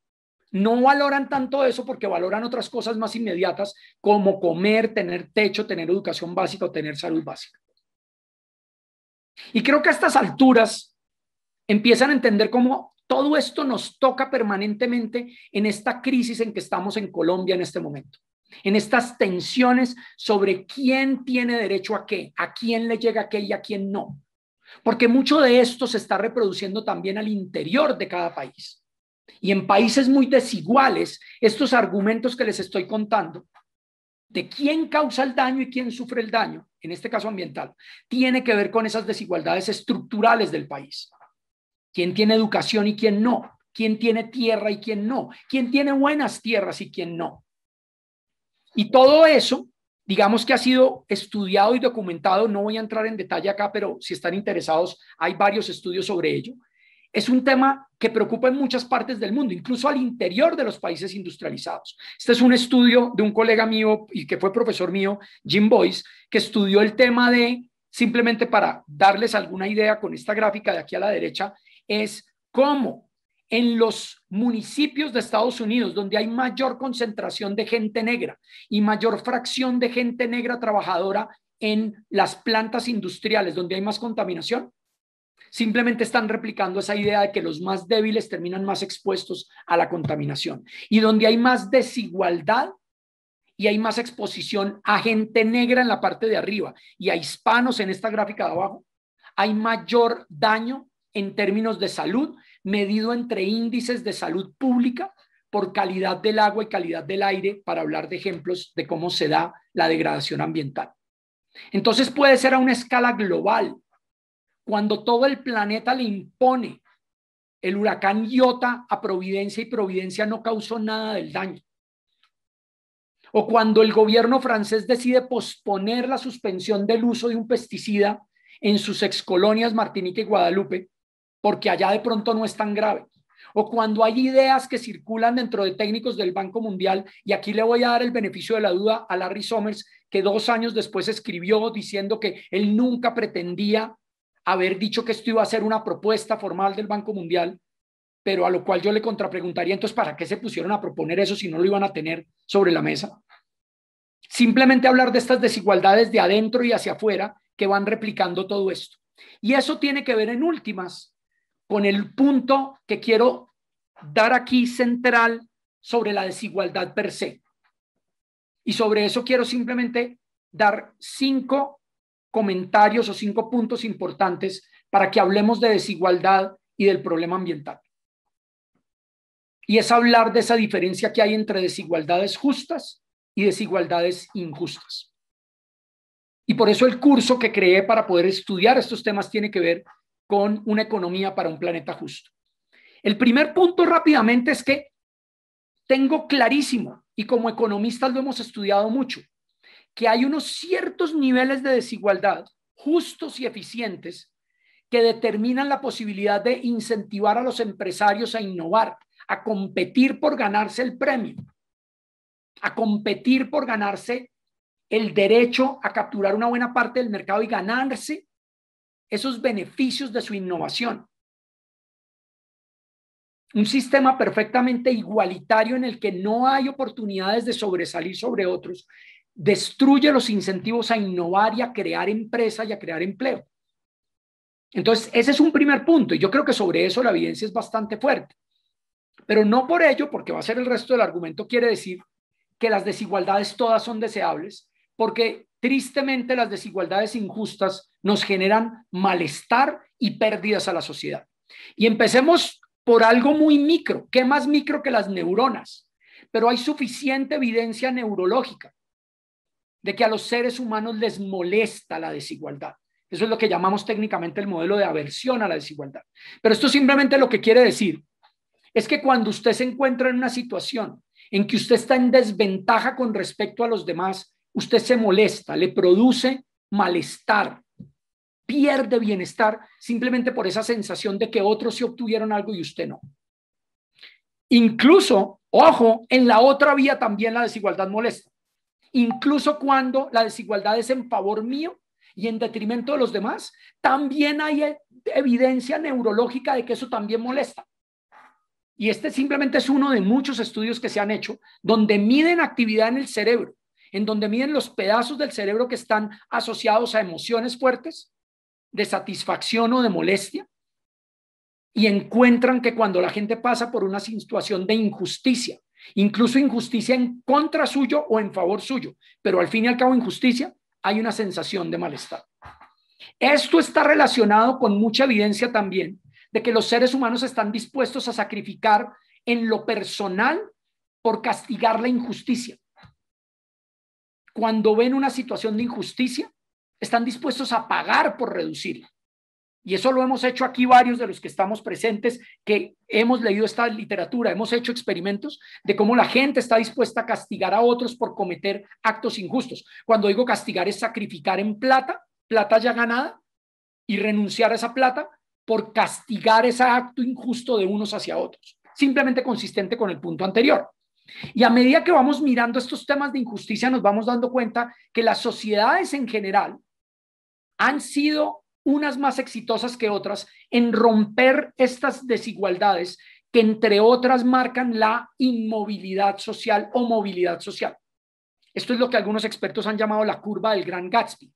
Speaker 2: no valoran tanto eso porque valoran otras cosas más inmediatas como comer, tener techo, tener educación básica o tener salud básica. Y creo que a estas alturas empiezan a entender cómo todo esto nos toca permanentemente en esta crisis en que estamos en Colombia en este momento, en estas tensiones sobre quién tiene derecho a qué, a quién le llega qué y a quién no. Porque mucho de esto se está reproduciendo también al interior de cada país. Y en países muy desiguales, estos argumentos que les estoy contando, de quién causa el daño y quién sufre el daño, en este caso ambiental, tiene que ver con esas desigualdades estructurales del país quién tiene educación y quién no, quién tiene tierra y quién no, quién tiene buenas tierras y quién no. Y todo eso, digamos que ha sido estudiado y documentado, no voy a entrar en detalle acá, pero si están interesados, hay varios estudios sobre ello. Es un tema que preocupa en muchas partes del mundo, incluso al interior de los países industrializados. Este es un estudio de un colega mío y que fue profesor mío, Jim Boyce, que estudió el tema de, simplemente para darles alguna idea con esta gráfica de aquí a la derecha, es como en los municipios de Estados Unidos, donde hay mayor concentración de gente negra y mayor fracción de gente negra trabajadora en las plantas industriales, donde hay más contaminación, Simplemente están replicando esa idea de que los más débiles terminan más expuestos a la contaminación. Y donde hay más desigualdad y hay más exposición a gente negra en la parte de arriba y a hispanos en esta gráfica de abajo, hay mayor daño en términos de salud, medido entre índices de salud pública por calidad del agua y calidad del aire, para hablar de ejemplos de cómo se da la degradación ambiental. Entonces puede ser a una escala global. Cuando todo el planeta le impone el huracán Iota a Providencia y Providencia no causó nada del daño. O cuando el gobierno francés decide posponer la suspensión del uso de un pesticida en sus excolonias Martinique y Guadalupe, porque allá de pronto no es tan grave. O cuando hay ideas que circulan dentro de técnicos del Banco Mundial, y aquí le voy a dar el beneficio de la duda a Larry Summers, que dos años después escribió diciendo que él nunca pretendía haber dicho que esto iba a ser una propuesta formal del Banco Mundial, pero a lo cual yo le contrapreguntaría, entonces, ¿para qué se pusieron a proponer eso si no lo iban a tener sobre la mesa? Simplemente hablar de estas desigualdades de adentro y hacia afuera que van replicando todo esto. Y eso tiene que ver en últimas con el punto que quiero dar aquí central sobre la desigualdad per se. Y sobre eso quiero simplemente dar cinco comentarios o cinco puntos importantes para que hablemos de desigualdad y del problema ambiental. Y es hablar de esa diferencia que hay entre desigualdades justas y desigualdades injustas. Y por eso el curso que creé para poder estudiar estos temas tiene que ver con una economía para un planeta justo. El primer punto rápidamente es que tengo clarísimo, y como economistas lo hemos estudiado mucho, que hay unos ciertos niveles de desigualdad justos y eficientes que determinan la posibilidad de incentivar a los empresarios a innovar, a competir por ganarse el premio, a competir por ganarse el derecho a capturar una buena parte del mercado y ganarse esos beneficios de su innovación. Un sistema perfectamente igualitario en el que no hay oportunidades de sobresalir sobre otros destruye los incentivos a innovar y a crear empresa y a crear empleo. Entonces, ese es un primer punto y yo creo que sobre eso la evidencia es bastante fuerte. Pero no por ello, porque va a ser el resto del argumento, quiere decir que las desigualdades todas son deseables, porque Tristemente, las desigualdades injustas nos generan malestar y pérdidas a la sociedad. Y empecemos por algo muy micro, que más micro que las neuronas, pero hay suficiente evidencia neurológica de que a los seres humanos les molesta la desigualdad. Eso es lo que llamamos técnicamente el modelo de aversión a la desigualdad. Pero esto simplemente lo que quiere decir es que cuando usted se encuentra en una situación en que usted está en desventaja con respecto a los demás usted se molesta, le produce malestar, pierde bienestar simplemente por esa sensación de que otros sí obtuvieron algo y usted no. Incluso, ojo, en la otra vía también la desigualdad molesta. Incluso cuando la desigualdad es en favor mío y en detrimento de los demás, también hay e, evidencia neurológica de que eso también molesta. Y este simplemente es uno de muchos estudios que se han hecho donde miden actividad en el cerebro en donde miden los pedazos del cerebro que están asociados a emociones fuertes, de satisfacción o de molestia, y encuentran que cuando la gente pasa por una situación de injusticia, incluso injusticia en contra suyo o en favor suyo, pero al fin y al cabo injusticia, hay una sensación de malestar. Esto está relacionado con mucha evidencia también de que los seres humanos están dispuestos a sacrificar en lo personal por castigar la injusticia cuando ven una situación de injusticia, están dispuestos a pagar por reducirla. Y eso lo hemos hecho aquí varios de los que estamos presentes, que hemos leído esta literatura, hemos hecho experimentos de cómo la gente está dispuesta a castigar a otros por cometer actos injustos. Cuando digo castigar es sacrificar en plata, plata ya ganada, y renunciar a esa plata por castigar ese acto injusto de unos hacia otros, simplemente consistente con el punto anterior. Y a medida que vamos mirando estos temas de injusticia, nos vamos dando cuenta que las sociedades en general han sido unas más exitosas que otras en romper estas desigualdades que entre otras marcan la inmovilidad social o movilidad social. Esto es lo que algunos expertos han llamado la curva del gran Gatsby.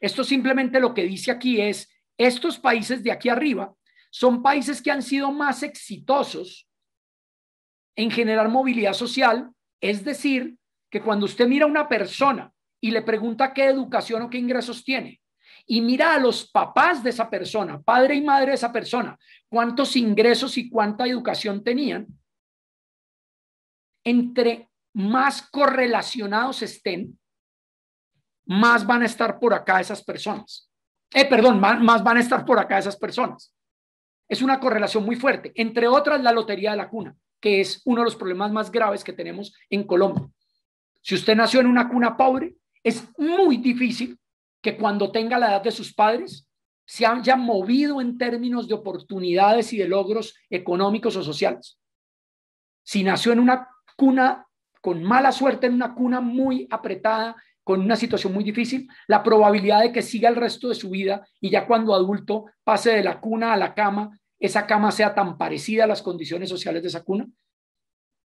Speaker 2: Esto simplemente lo que dice aquí es, estos países de aquí arriba son países que han sido más exitosos en generar movilidad social, es decir, que cuando usted mira a una persona y le pregunta qué educación o qué ingresos tiene, y mira a los papás de esa persona, padre y madre de esa persona, cuántos ingresos y cuánta educación tenían, entre más correlacionados estén, más van a estar por acá esas personas. Eh, perdón, más van a estar por acá esas personas. Es una correlación muy fuerte. Entre otras, la lotería de la cuna que es uno de los problemas más graves que tenemos en Colombia. Si usted nació en una cuna pobre, es muy difícil que cuando tenga la edad de sus padres se haya movido en términos de oportunidades y de logros económicos o sociales. Si nació en una cuna con mala suerte, en una cuna muy apretada, con una situación muy difícil, la probabilidad de que siga el resto de su vida y ya cuando adulto pase de la cuna a la cama esa cama sea tan parecida a las condiciones sociales de esa cuna.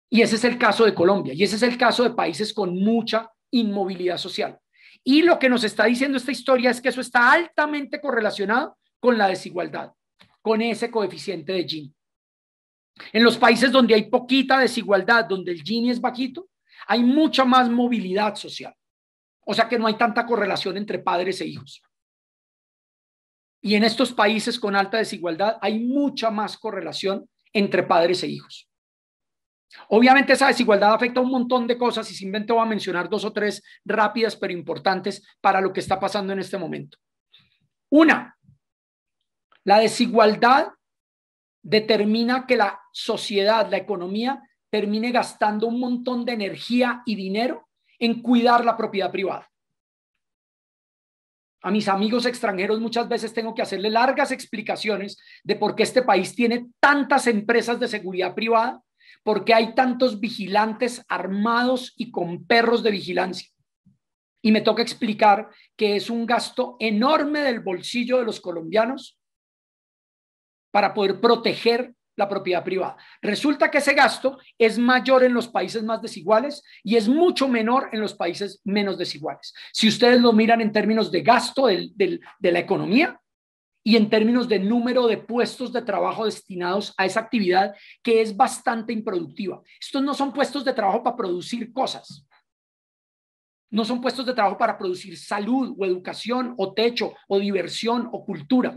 Speaker 2: Y ese es el caso de Colombia, y ese es el caso de países con mucha inmovilidad social. Y lo que nos está diciendo esta historia es que eso está altamente correlacionado con la desigualdad, con ese coeficiente de Gini. En los países donde hay poquita desigualdad, donde el Gini es bajito, hay mucha más movilidad social. O sea que no hay tanta correlación entre padres e hijos. Y en estos países con alta desigualdad hay mucha más correlación entre padres e hijos. Obviamente esa desigualdad afecta a un montón de cosas y simplemente voy a mencionar dos o tres rápidas pero importantes para lo que está pasando en este momento. Una, la desigualdad determina que la sociedad, la economía, termine gastando un montón de energía y dinero en cuidar la propiedad privada a mis amigos extranjeros muchas veces tengo que hacerle largas explicaciones de por qué este país tiene tantas empresas de seguridad privada, por qué hay tantos vigilantes armados y con perros de vigilancia. Y me toca explicar que es un gasto enorme del bolsillo de los colombianos para poder proteger la propiedad privada. Resulta que ese gasto es mayor en los países más desiguales y es mucho menor en los países menos desiguales. Si ustedes lo miran en términos de gasto de la economía y en términos de número de puestos de trabajo destinados a esa actividad que es bastante improductiva. Estos no son puestos de trabajo para producir cosas. No son puestos de trabajo para producir salud o educación o techo o diversión o cultura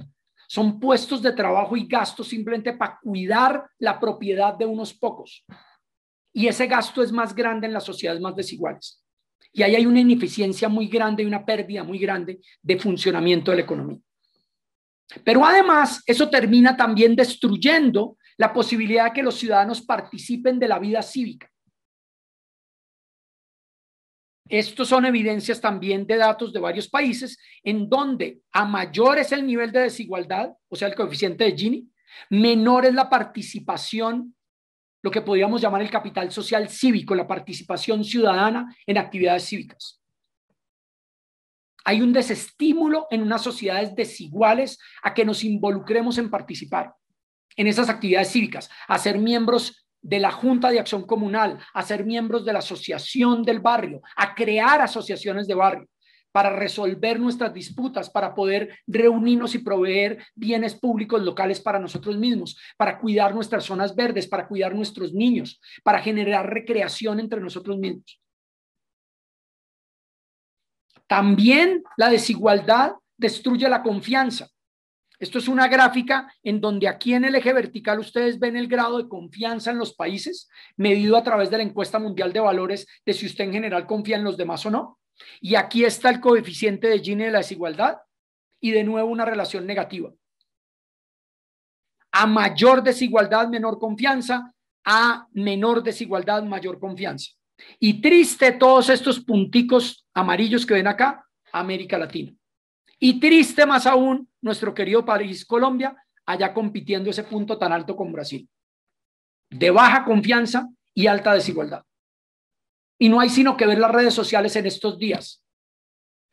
Speaker 2: son puestos de trabajo y gastos simplemente para cuidar la propiedad de unos pocos. Y ese gasto es más grande en las sociedades más desiguales. Y ahí hay una ineficiencia muy grande y una pérdida muy grande de funcionamiento de la economía. Pero además, eso termina también destruyendo la posibilidad de que los ciudadanos participen de la vida cívica. Estos son evidencias también de datos de varios países en donde a mayor es el nivel de desigualdad, o sea, el coeficiente de Gini, menor es la participación, lo que podríamos llamar el capital social cívico, la participación ciudadana en actividades cívicas. Hay un desestímulo en unas sociedades desiguales a que nos involucremos en participar en esas actividades cívicas, a ser miembros de la Junta de Acción Comunal, a ser miembros de la Asociación del Barrio, a crear asociaciones de barrio para resolver nuestras disputas, para poder reunirnos y proveer bienes públicos locales para nosotros mismos, para cuidar nuestras zonas verdes, para cuidar nuestros niños, para generar recreación entre nosotros mismos. También la desigualdad destruye la confianza. Esto es una gráfica en donde aquí en el eje vertical ustedes ven el grado de confianza en los países, medido a través de la encuesta mundial de valores de si usted en general confía en los demás o no. Y aquí está el coeficiente de Gini de la desigualdad y de nuevo una relación negativa. A mayor desigualdad, menor confianza, a menor desigualdad, mayor confianza. Y triste todos estos punticos amarillos que ven acá, América Latina. Y triste más aún, nuestro querido país Colombia, allá compitiendo ese punto tan alto con Brasil, de baja confianza y alta desigualdad. Y no hay sino que ver las redes sociales en estos días.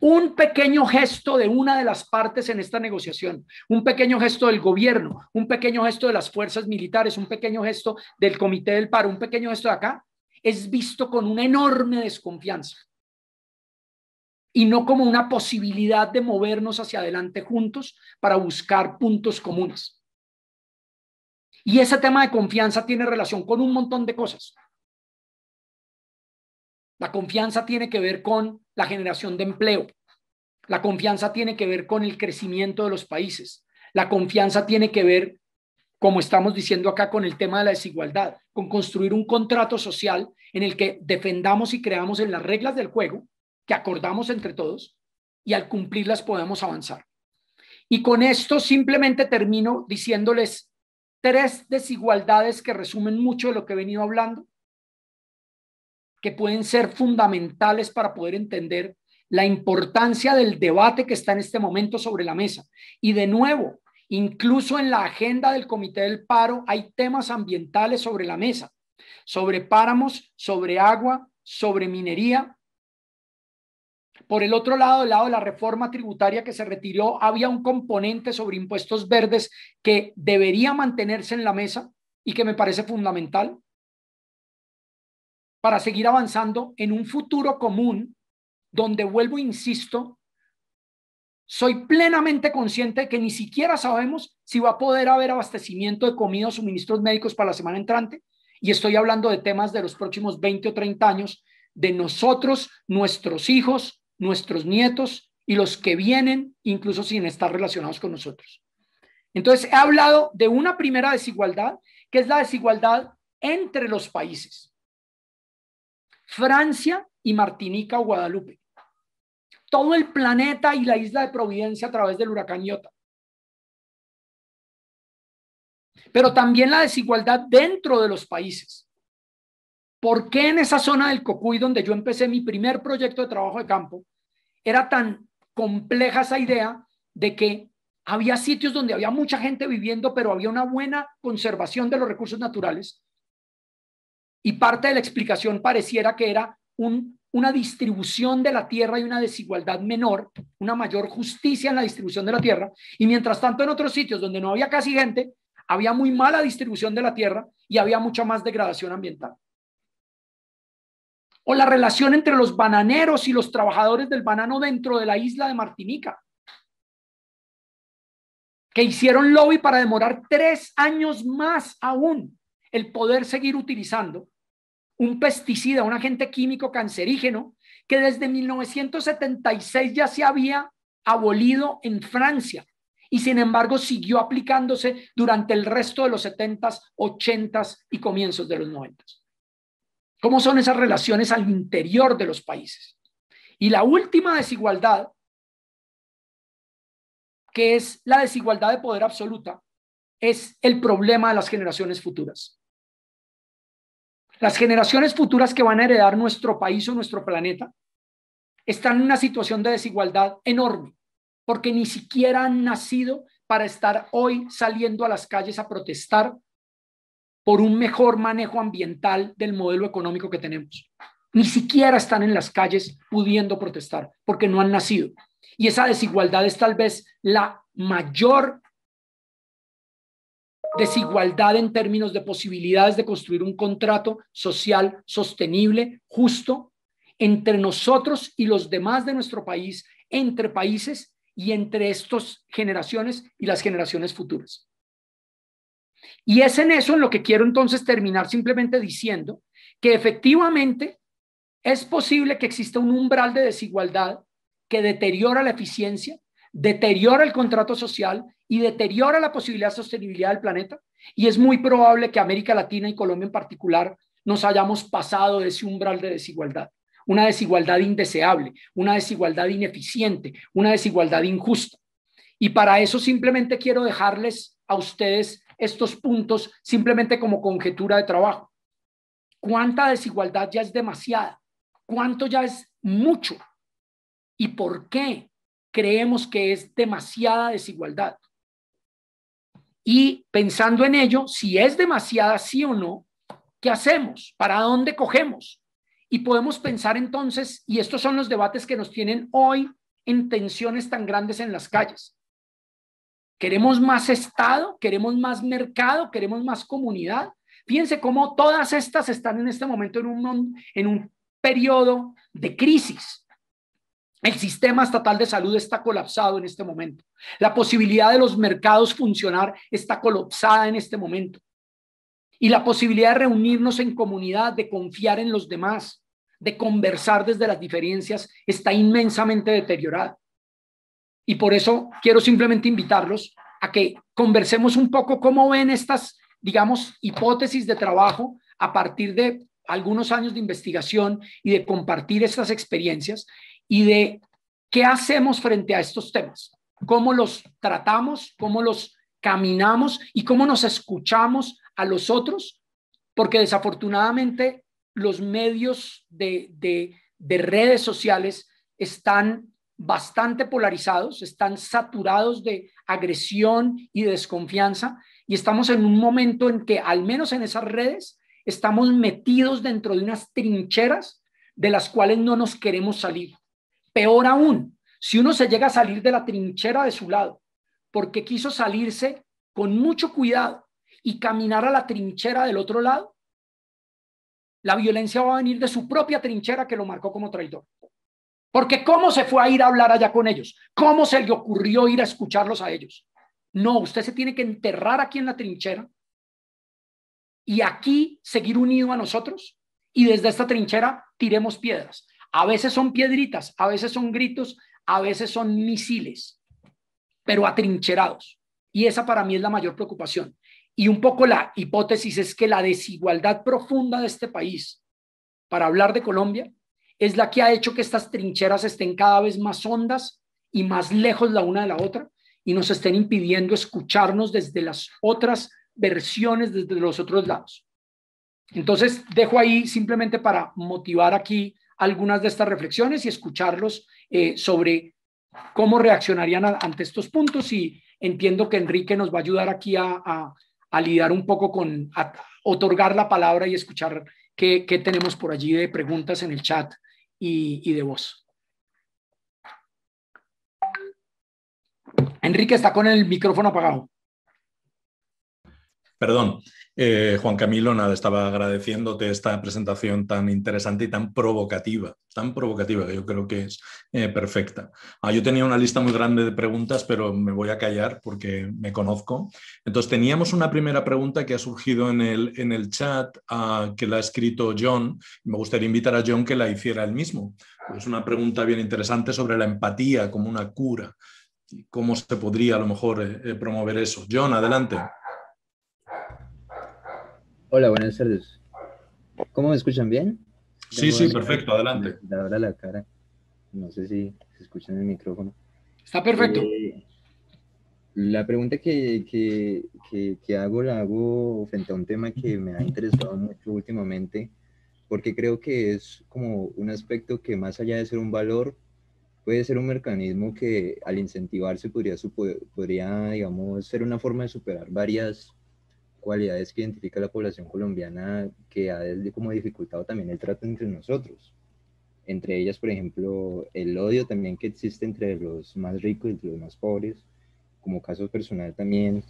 Speaker 2: Un pequeño gesto de una de las partes en esta negociación, un pequeño gesto del gobierno, un pequeño gesto de las fuerzas militares, un pequeño gesto del comité del paro, un pequeño gesto de acá, es visto con una enorme desconfianza y no como una posibilidad de movernos hacia adelante juntos para buscar puntos comunes. Y ese tema de confianza tiene relación con un montón de cosas. La confianza tiene que ver con la generación de empleo. La confianza tiene que ver con el crecimiento de los países. La confianza tiene que ver, como estamos diciendo acá, con el tema de la desigualdad, con construir un contrato social en el que defendamos y creamos en las reglas del juego que acordamos entre todos y al cumplirlas podemos avanzar. Y con esto simplemente termino diciéndoles tres desigualdades que resumen mucho de lo que he venido hablando, que pueden ser fundamentales para poder entender la importancia del debate que está en este momento sobre la mesa. Y de nuevo, incluso en la agenda del Comité del Paro hay temas ambientales sobre la mesa, sobre páramos, sobre agua, sobre minería, por el otro lado, del lado de la reforma tributaria que se retiró, había un componente sobre impuestos verdes que debería mantenerse en la mesa y que me parece fundamental para seguir avanzando en un futuro común donde vuelvo, insisto, soy plenamente consciente de que ni siquiera sabemos si va a poder haber abastecimiento de comida o suministros médicos para la semana entrante. Y estoy hablando de temas de los próximos 20 o 30 años, de nosotros, nuestros hijos, nuestros nietos y los que vienen, incluso sin estar relacionados con nosotros. Entonces, he hablado de una primera desigualdad, que es la desigualdad entre los países. Francia y Martinica o Guadalupe. Todo el planeta y la isla de Providencia a través del huracán Iota. Pero también la desigualdad dentro de los países. ¿Por qué en esa zona del Cocuy, donde yo empecé mi primer proyecto de trabajo de campo, era tan compleja esa idea de que había sitios donde había mucha gente viviendo, pero había una buena conservación de los recursos naturales? Y parte de la explicación pareciera que era una distribución de la tierra y una desigualdad menor, una mayor justicia en la distribución de la tierra. Y mientras tanto, en otros sitios donde no había casi gente, había muy mala distribución de la tierra y había mucha más degradación ambiental o la relación entre los bananeros y los trabajadores del banano dentro de la isla de Martinica, que hicieron lobby para demorar tres años más aún el poder seguir utilizando un pesticida, un agente químico cancerígeno, que desde 1976 ya se había abolido en Francia y sin embargo siguió aplicándose durante el resto de los 70s, 80s y comienzos de los 90s cómo son esas relaciones al interior de los países. Y la última desigualdad, que es la desigualdad de poder absoluta, es el problema de las generaciones futuras. Las generaciones futuras que van a heredar nuestro país o nuestro planeta están en una situación de desigualdad enorme, porque ni siquiera han nacido para estar hoy saliendo a las calles a protestar por un mejor manejo ambiental del modelo económico que tenemos. Ni siquiera están en las calles pudiendo protestar porque no han nacido. Y esa desigualdad es tal vez la mayor desigualdad en términos de posibilidades de construir un contrato social sostenible, justo, entre nosotros y los demás de nuestro país, entre países y entre estas generaciones y las generaciones futuras. Y es en eso en lo que quiero entonces terminar simplemente diciendo que efectivamente es posible que exista un umbral de desigualdad que deteriora la eficiencia, deteriora el contrato social y deteriora la posibilidad de sostenibilidad del planeta. Y es muy probable que América Latina y Colombia en particular nos hayamos pasado de ese umbral de desigualdad. Una desigualdad indeseable, una desigualdad ineficiente, una desigualdad injusta. Y para eso simplemente quiero dejarles a ustedes estos puntos simplemente como conjetura de trabajo. ¿Cuánta desigualdad ya es demasiada? ¿Cuánto ya es mucho? ¿Y por qué creemos que es demasiada desigualdad? Y pensando en ello, si es demasiada sí o no, ¿qué hacemos? ¿Para dónde cogemos? Y podemos pensar entonces, y estos son los debates que nos tienen hoy en tensiones tan grandes en las calles. ¿Queremos más Estado? ¿Queremos más mercado? ¿Queremos más comunidad? Fíjense cómo todas estas están en este momento en un, en un periodo de crisis. El sistema estatal de salud está colapsado en este momento. La posibilidad de los mercados funcionar está colapsada en este momento. Y la posibilidad de reunirnos en comunidad, de confiar en los demás, de conversar desde las diferencias, está inmensamente deteriorada. Y por eso quiero simplemente invitarlos a que conversemos un poco cómo ven estas, digamos, hipótesis de trabajo a partir de algunos años de investigación y de compartir estas experiencias y de qué hacemos frente a estos temas, cómo los tratamos, cómo los caminamos y cómo nos escuchamos a los otros, porque desafortunadamente los medios de, redes sociales están bastante polarizados, están saturados de agresión y desconfianza y estamos en un momento en que, al menos en esas redes, estamos metidos dentro de unas trincheras de las cuales no nos queremos salir. Peor aún, si uno se llega a salir de la trinchera de su lado, porque quiso salirse con mucho cuidado y caminar a la trinchera del otro lado, la violencia va a venir de su propia trinchera que lo marcó como traidor. Porque ¿cómo se fue a ir a hablar allá con ellos? ¿Cómo se le ocurrió ir a escucharlos a ellos? No, usted se tiene que enterrar aquí en la trinchera y aquí seguir unido a nosotros y desde esta trinchera tiremos piedras. A veces son piedritas, a veces son gritos, a veces son misiles, pero atrincherados. Y esa para mí es la mayor preocupación. Y un poco la hipótesis es que la desigualdad profunda de este país, para hablar de Colombia, es la que ha hecho que estas trincheras estén cada vez más hondas y más lejos la una de la otra y nos estén impidiendo escucharnos desde las otras versiones, desde los otros lados. Entonces, dejo ahí simplemente para motivar aquí algunas de estas reflexiones y escucharlos eh, sobre cómo reaccionarían ante estos puntos y entiendo que Enrique nos va a ayudar aquí a, lidiar un poco con otorgar la palabra y escuchar qué, qué tenemos por allí de preguntas en el chat y, de voz. Enrique está con el micrófono apagado.
Speaker 1: Perdón. Eh, Juan Camilo, nada, estaba agradeciéndote esta presentación tan interesante y tan provocativa, tan provocativa que yo creo que es eh, perfecta. Ah, yo tenía una lista muy grande de preguntas, pero me voy a callar porque me conozco. Entonces, teníamos una primera pregunta que ha surgido en el, en el chat, ah, que la ha escrito John. Me gustaría invitar a John que la hiciera él mismo. Es una pregunta bien interesante sobre la empatía como una cura. y ¿Cómo se podría a lo mejor eh, promover eso? John, adelante.
Speaker 3: Hola, buenas tardes. ¿Cómo me escuchan bien?
Speaker 1: Sí, sí, perfecto,
Speaker 3: adelante. la cara. No sé si se escucha en el micrófono. Está perfecto. Eh, la pregunta que, hago la hago frente a un tema que me ha interesado mucho últimamente, porque creo que es como un aspecto que más allá de ser un valor, puede ser un mecanismo que al incentivarse podría, podría digamos, ser una forma de superar varias cualidades que identifica la población colombiana que ha como dificultado también el trato entre nosotros. Entre ellas, por ejemplo, el odio también que existe entre los más ricos y los más pobres. Como caso personal también,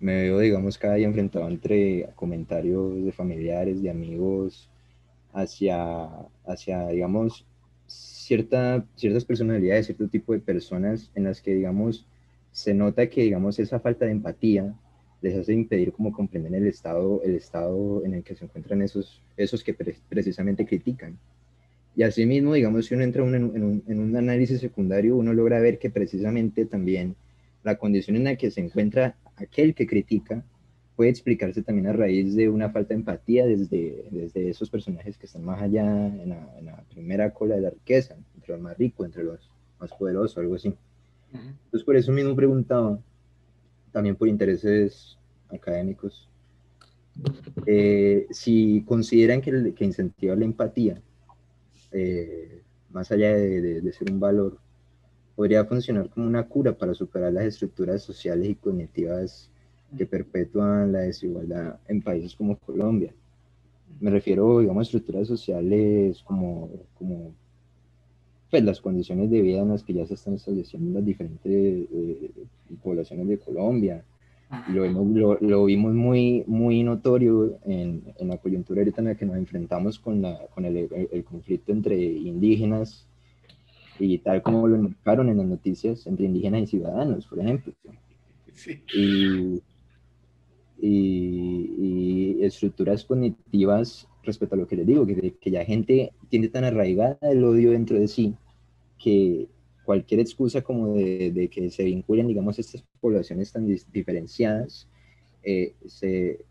Speaker 3: me veo, digamos, cada día enfrentado entre comentarios de familiares, de amigos, hacia, hacia digamos, cierta, ciertas personalidades, cierto tipo de personas en las que, digamos, se nota que, digamos, esa falta de empatía les hace impedir como comprender el estado, el estado en el que se encuentran esos, esos que precisamente critican. Y asimismo, digamos, si uno entra en, un, en un análisis secundario, uno logra ver que precisamente también la condición en la que se encuentra aquel que critica puede explicarse también a raíz de una falta de empatía desde, desde esos personajes que están más allá, en la, en la primera cola de la riqueza, entre los más ricos, entre los más poderosos, algo así. Entonces, por eso mismo preguntaba, también por intereses académicos, eh, si consideran que, que incentiva la empatía, eh, más allá de, ser un valor, podría funcionar como una cura para superar las estructuras sociales y cognitivas que perpetúan la desigualdad en países como Colombia. Me refiero, digamos, a estructuras sociales como, como pues, las condiciones de vida en las que ya se están estableciendo las diferentes eh, poblaciones de Colombia. Lo, vimos muy, muy notorio en, la coyuntura ahorita en la que nos enfrentamos con, el, conflicto entre indígenas y tal como lo enmarcaron en las noticias entre indígenas y ciudadanos, por ejemplo. Y, estructuras cognitivas respecto a lo que les digo, que, que ya gente tiene tan arraigada el odio dentro de sí, que cualquier excusa como de, que se vinculen, digamos, estas poblaciones tan diferenciadas, eh, se,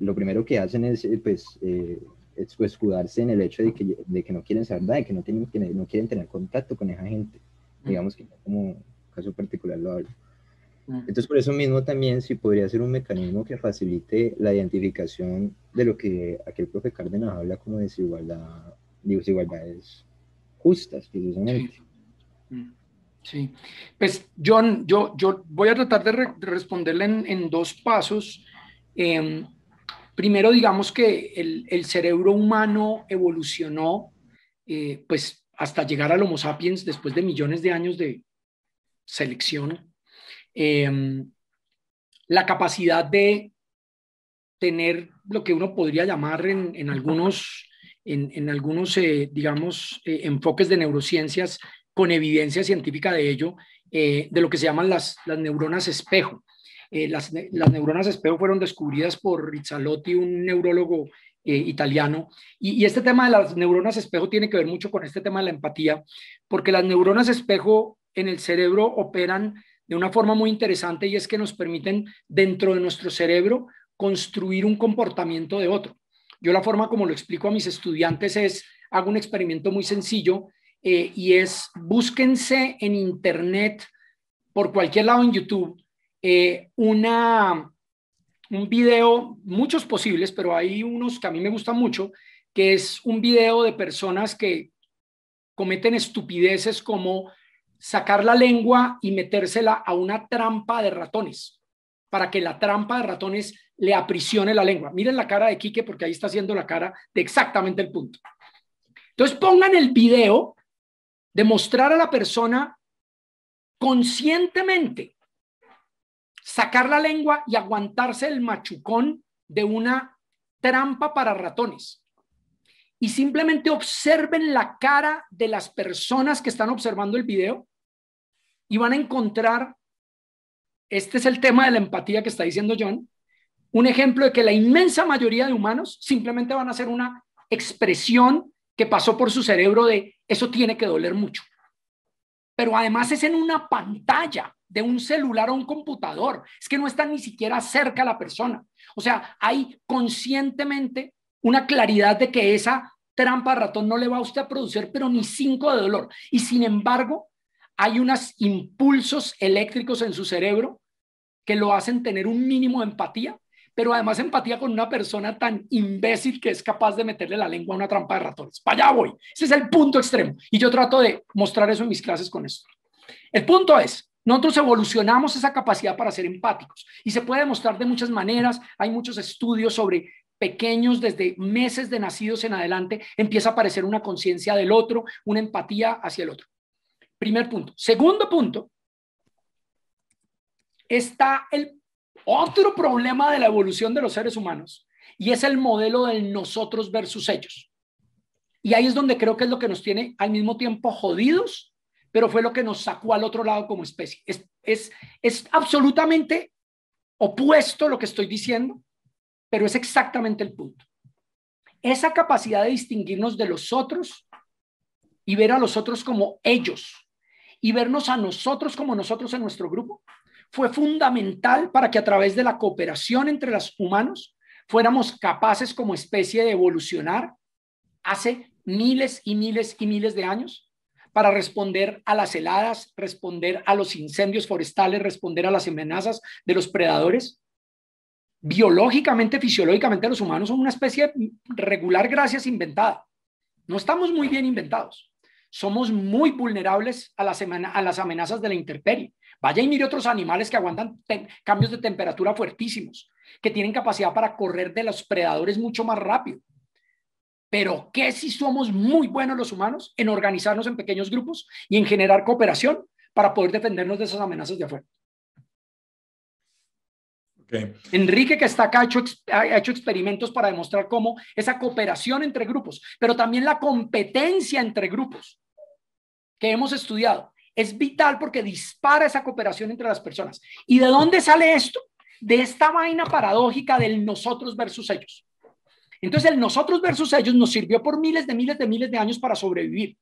Speaker 3: lo, primero que hacen es, eh, pues, eh, escudarse pues, en el hecho de que, de que no quieren saber nada, de que no, tienen, que no quieren tener contacto con esa gente. Mm. Digamos que como caso particular lo hablo. Mm. Entonces, por eso mismo también sí podría ser un mecanismo que facilite la identificación de lo que aquel profe Cárdenas habla como desigualdad, desigualdades justas, precisamente. Sí,
Speaker 2: pues John, yo, yo voy a tratar de, responderle en, dos pasos. Em, primero, digamos que el, cerebro humano evolucionó, eh, pues hasta llegar al Homo sapiens después de millones de años de selección. Em, la capacidad de tener lo que uno podría llamar en, algunos, en algunos eh, digamos, eh, enfoques de neurociencias, con evidencia científica de ello, eh, de lo que se llaman las, neuronas espejo. Eh, las, neuronas espejo fueron descubridas por Rizzalotti, un neurólogo eh, italiano. Y, y, este tema de las neuronas espejo tiene que ver mucho con este tema de la empatía, porque las neuronas espejo en el cerebro operan de una forma muy interesante y es que nos permiten dentro de nuestro cerebro construir un comportamiento de otro. Yo la forma como lo explico a mis estudiantes es, hago un experimento muy sencillo eh, y es búsquense en internet, por cualquier lado en YouTube, eh, un video, muchos posibles, pero hay unos que a mí me gustan mucho, que es un video de personas que cometen estupideces como sacar la lengua y metérsela a una trampa de ratones para que la trampa de ratones le aprisione la lengua. Miren la cara de Quique porque ahí está haciendo la cara de exactamente el punto. Entonces pongan el video demostrar a la persona conscientemente, sacar la lengua y aguantarse el machucón de una trampa para ratones. Y simplemente observen la cara de las personas que están observando el video y van a encontrar, este es el tema de la empatía que está diciendo John, un ejemplo de que la inmensa mayoría de humanos simplemente van a hacer una expresión que pasó por su cerebro de eso tiene que doler mucho. Pero además es en una pantalla de un celular o un computador. Es que no está ni siquiera cerca la persona. O sea, hay conscientemente una claridad de que esa trampa ratón no le va a usted a producir, pero ni cinco de dolor. Y sin embargo, hay unos impulsos eléctricos en su cerebro que lo hacen tener un mínimo de empatía pero además empatía con una persona tan imbécil que es capaz de meterle la lengua a una trampa de ratones. Para allá voy. Ese es el punto extremo. Y yo trato de mostrar eso en mis clases con esto. El punto es, nosotros evolucionamos esa capacidad para ser empáticos y se puede demostrar de muchas maneras. Hay muchos estudios sobre pequeños, desde meses de nacidos en adelante, empieza a aparecer una conciencia del otro, una empatía hacia el otro. Primer punto. Segundo punto, está el otro problema de la evolución de los seres humanos y es el modelo del nosotros versus ellos. Y ahí es donde creo que es lo que nos tiene al mismo tiempo jodidos, pero fue lo que nos sacó al otro lado como especie. Es, absolutamente opuesto lo que estoy diciendo, pero es exactamente el punto. Esa capacidad de distinguirnos de los otros y ver a los otros como ellos y vernos a nosotros como nosotros en nuestro grupo fue fundamental para que a través de la cooperación entre los humanos fuéramos capaces como especie de evolucionar hace miles y miles y miles de años para responder a las heladas, responder a los incendios forestales, responder a las amenazas de los predadores. Biológicamente, fisiológicamente, los humanos son una especie regular gracias inventada. No estamos muy bien inventados. Somos muy vulnerables a las, amenazas de la intemperie. Vaya y mire otros animales que aguantan cambios de temperatura fuertísimos, que tienen capacidad para correr de los predadores mucho más rápido. Pero ¿qué si somos muy buenos los humanos en organizarnos en pequeños grupos y en generar cooperación para poder defendernos de esas amenazas de afuera? Enrique, que está acá, ha hecho, ha hecho, experimentos para demostrar cómo esa cooperación entre grupos, pero también la competencia entre grupos que hemos estudiado, es vital porque dispara esa cooperación entre las personas. ¿Y de dónde sale esto? De esta vaina paradójica del nosotros versus ellos. Entonces el nosotros versus ellos nos sirvió por miles de miles de miles de años para sobrevivir.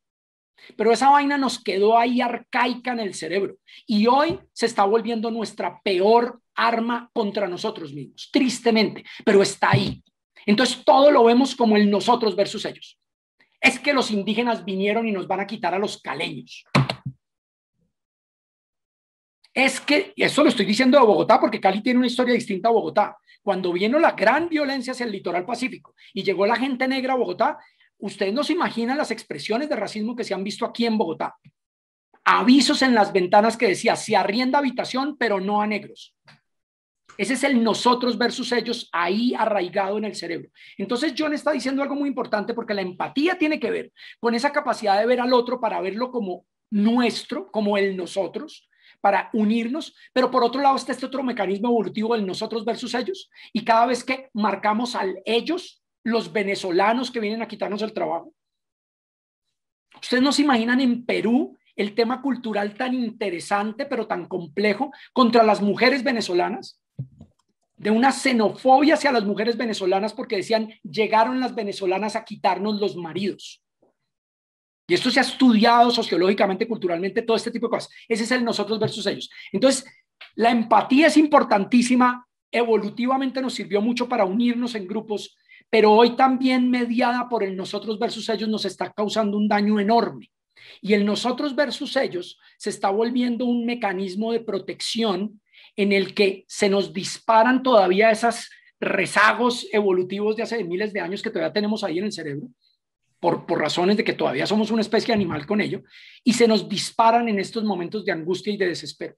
Speaker 2: Pero esa vaina nos quedó ahí arcaica en el cerebro y hoy se está volviendo nuestra peor arma contra nosotros mismos, tristemente, pero está ahí. Entonces todo lo vemos como el nosotros versus ellos. Es que los indígenas vinieron y nos van a quitar a los caleños es que, y eso lo estoy diciendo de Bogotá porque Cali tiene una historia distinta a Bogotá. Cuando vino la gran violencia hacia el litoral pacífico y llegó la gente negra a Bogotá, ustedes no se imaginan las expresiones de racismo que se han visto aquí en Bogotá. Avisos en las ventanas que decía, se arrienda habitación, pero no a negros. Ese es el nosotros versus ellos ahí arraigado en el cerebro. Entonces John está diciendo algo muy importante porque la empatía tiene que ver con esa capacidad de ver al otro para verlo como nuestro, como el nosotros, para unirnos, pero por otro lado está este otro mecanismo evolutivo del nosotros versus ellos, y cada vez que marcamos al ellos, los venezolanos que vienen a quitarnos el trabajo. Ustedes no se imaginan en Perú el tema cultural tan interesante, pero tan complejo contra las mujeres venezolanas, de una xenofobia hacia las mujeres venezolanas porque decían, llegaron las venezolanas a quitarnos los maridos. Y esto se ha estudiado sociológicamente, culturalmente, todo este tipo de cosas. Ese es el nosotros versus ellos. Entonces, la empatía es importantísima, evolutivamente nos sirvió mucho para unirnos en grupos, pero hoy también mediada por el nosotros versus ellos nos está causando un daño enorme. Y el nosotros versus ellos se está volviendo un mecanismo de protección en el que se nos disparan todavía esas rezagos evolutivos de hace miles de años que todavía tenemos ahí en el cerebro por, razones de que todavía somos una especie animal con ello, y se nos disparan en estos momentos de angustia y de desespero.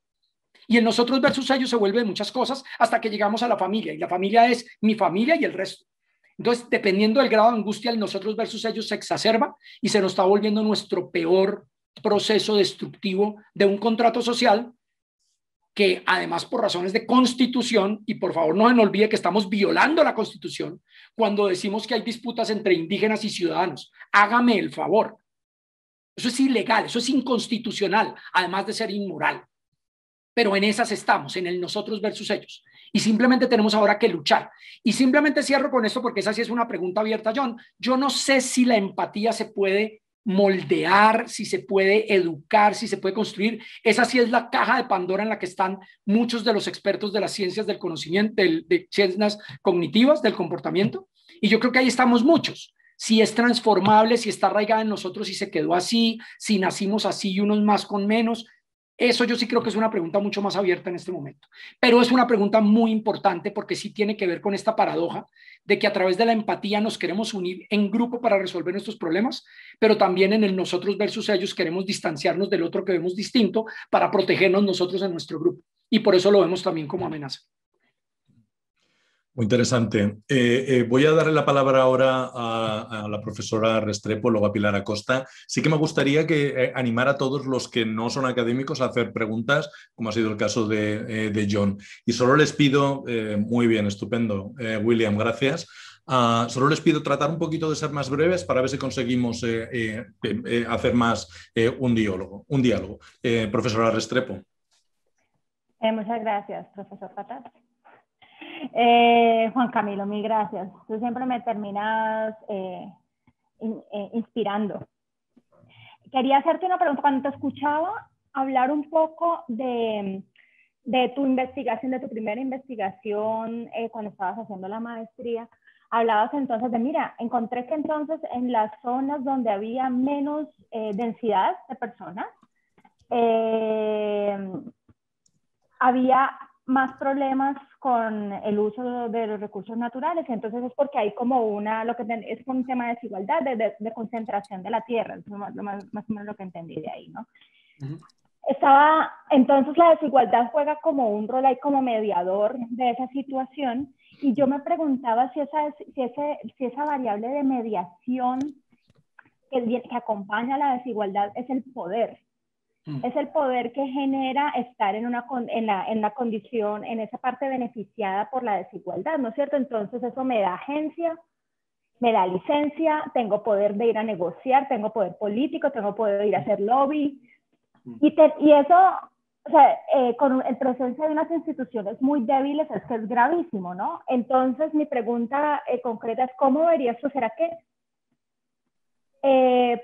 Speaker 2: Y en nosotros versus ellos se vuelve muchas cosas hasta que llegamos a la familia, y la familia es mi familia y el resto. Entonces, dependiendo del grado de angustia, el nosotros versus ellos se exacerba y se nos está volviendo nuestro peor proceso destructivo de un contrato social que además por razones de constitución, y por favor no se nos olvide que estamos violando la constitución cuando decimos que hay disputas entre indígenas y ciudadanos, hágame el favor. Eso es ilegal, eso es inconstitucional, además de ser inmoral. Pero en esas estamos, en el nosotros versus ellos. Y simplemente tenemos ahora que luchar. Y simplemente cierro con esto porque esa sí es una pregunta abierta, John. Yo no sé si la empatía se puede moldear, si se puede educar, si se puede construir. Esa sí es la caja de Pandora en la que están muchos de los expertos de las ciencias del conocimiento, de, ciencias cognitivas, del comportamiento. Y yo creo que ahí estamos muchos. Si es transformable, si está arraigada en nosotros, si se quedó así, si nacimos así y unos más con menos, eso yo sí creo que es una pregunta mucho más abierta en este momento, pero es una pregunta muy importante porque sí tiene que ver con esta paradoja de que a través de la empatía nos queremos unir en grupo para resolver nuestros problemas, pero también en el nosotros versus ellos queremos distanciarnos del otro que vemos distinto para protegernos nosotros en nuestro grupo. Y por eso lo vemos también como amenaza.
Speaker 1: Muy interesante. Eh, eh, voy a darle la palabra ahora a, la profesora Restrepo, luego a Pilar Acosta. Sí que me gustaría que eh, animara a todos los que no son académicos a hacer preguntas, como ha sido el caso de, de John. Y solo les pido, muy bien, estupendo, William, gracias. Ah, solo les pido tratar un poquito de ser más breves para ver si conseguimos hacer más un diálogo. Un diálogo. profesora Restrepo.
Speaker 4: muchas gracias, profesor Patas. Eh, Juan Camilo, mil gracias. Tú siempre me terminas eh, eh, inspirando. Quería hacerte una pregunta. Cuando te escuchaba hablar un poco de, de tu investigación, de tu primera investigación, cuando estabas haciendo la maestría, hablabas entonces de, mira, encontré que entonces en las zonas donde había menos densidad de personas, había más problemas con el uso de los recursos naturales, entonces es porque hay como una, lo que es un tema de desigualdad, de, concentración de la tierra, es más, más, o menos lo que entendí de ahí, ¿no? Estaba, entonces la desigualdad juega como un rol ahí como mediador de esa situación y yo me preguntaba si esa, si ese, si esa variable de mediación que, que acompaña a la desigualdad es el poder, Mm. Es el poder que genera estar en una, en, la, condición, en esa parte beneficiada por la desigualdad, ¿no es cierto? Entonces eso me da agencia, me da licencia, tengo poder de ir a negociar, tengo poder político, tengo poder de ir a mm. hacer lobby. Mm. Y, y eso, o sea, eh, con el presencia de unas instituciones muy débiles es que es gravísimo, ¿no? Entonces mi pregunta eh, concreta es, ¿cómo debería suceder a qué? Eh,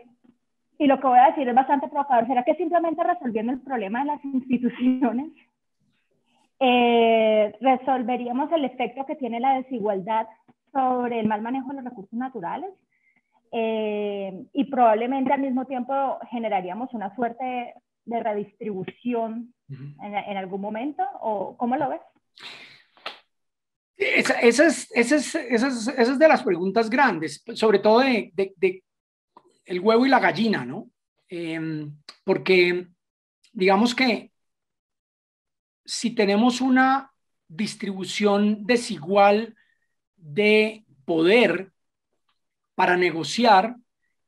Speaker 4: y lo que voy a decir es bastante provocador, ¿será que simplemente resolviendo el problema de las instituciones eh, resolveríamos el efecto que tiene la desigualdad sobre el mal manejo de los recursos naturales? Eh, y probablemente al mismo tiempo generaríamos una suerte de redistribución en, algún momento, o ¿cómo lo ves?
Speaker 2: Esa, es, de las preguntas grandes, sobre todo de, de el huevo y la gallina, ¿no? Em, porque digamos que si tenemos una distribución desigual de poder para negociar,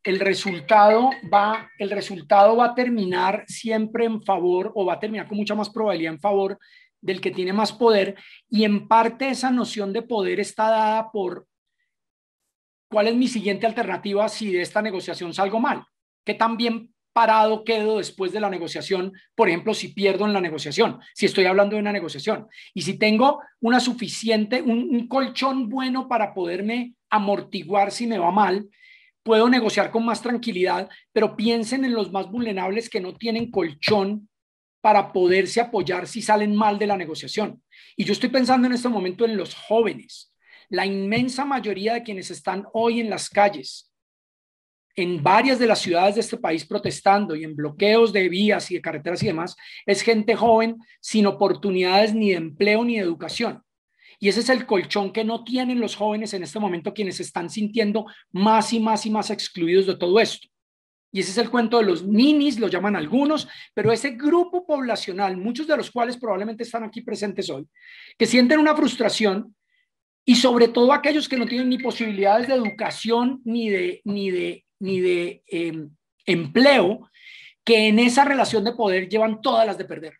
Speaker 2: el resultado va el resultado va a terminar siempre en favor o va a terminar con mucha más probabilidad en favor del que tiene más poder y en parte esa noción de poder está dada por ¿Cuál es mi siguiente alternativa si de esta negociación salgo mal? ¿Qué tan bien parado quedo después de la negociación? Por ejemplo, si pierdo en la negociación, si estoy hablando de una negociación y si tengo una suficiente, un, un colchón bueno para poderme amortiguar si me va mal, puedo negociar con más tranquilidad, pero piensen en los más vulnerables que no tienen colchón para poderse apoyar si salen mal de la negociación. Y yo estoy pensando en este momento en los jóvenes, la inmensa mayoría de quienes están hoy en las calles, en varias de las ciudades de este país protestando y en bloqueos de vías y de carreteras y demás, es gente joven sin oportunidades ni de empleo ni de educación. Y ese es el colchón que no tienen los jóvenes en este momento, quienes están sintiendo más y más y más excluidos de todo esto. Y ese es el cuento de los ninis, lo llaman algunos, pero ese grupo poblacional, muchos de los cuales probablemente están aquí presentes hoy, que sienten una frustración y sobre todo aquellos que no tienen ni posibilidades de educación ni de, ni de, ni de em, empleo, que en esa relación de poder llevan todas las de perder,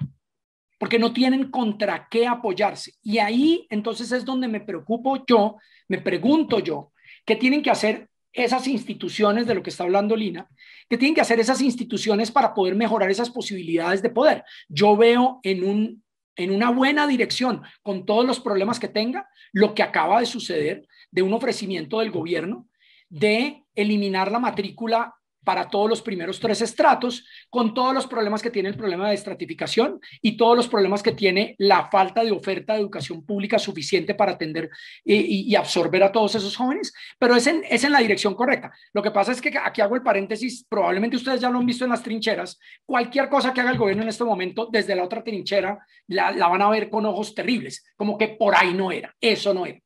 Speaker 2: porque no tienen contra qué apoyarse. Y ahí entonces es donde me preocupo yo, me pregunto yo, ¿qué tienen que hacer esas instituciones de lo que está hablando Lina? ¿Qué tienen que hacer esas instituciones para poder mejorar esas posibilidades de poder? Yo veo en un en una buena dirección con todos los problemas que tenga, lo que acaba de suceder de un ofrecimiento del gobierno de eliminar la matrícula para todos los primeros tres estratos, con todos los problemas que tiene el problema de estratificación y todos los problemas que tiene la falta de oferta de educación pública suficiente para atender eh, y, absorber a todos esos jóvenes, pero es en, la dirección correcta. Lo que pasa es que aquí hago el paréntesis, probablemente ustedes ya lo han visto en las trincheras, cualquier cosa que haga el gobierno en este momento desde la otra trinchera la, la van a ver con ojos terribles, como que por ahí no era, eso no era.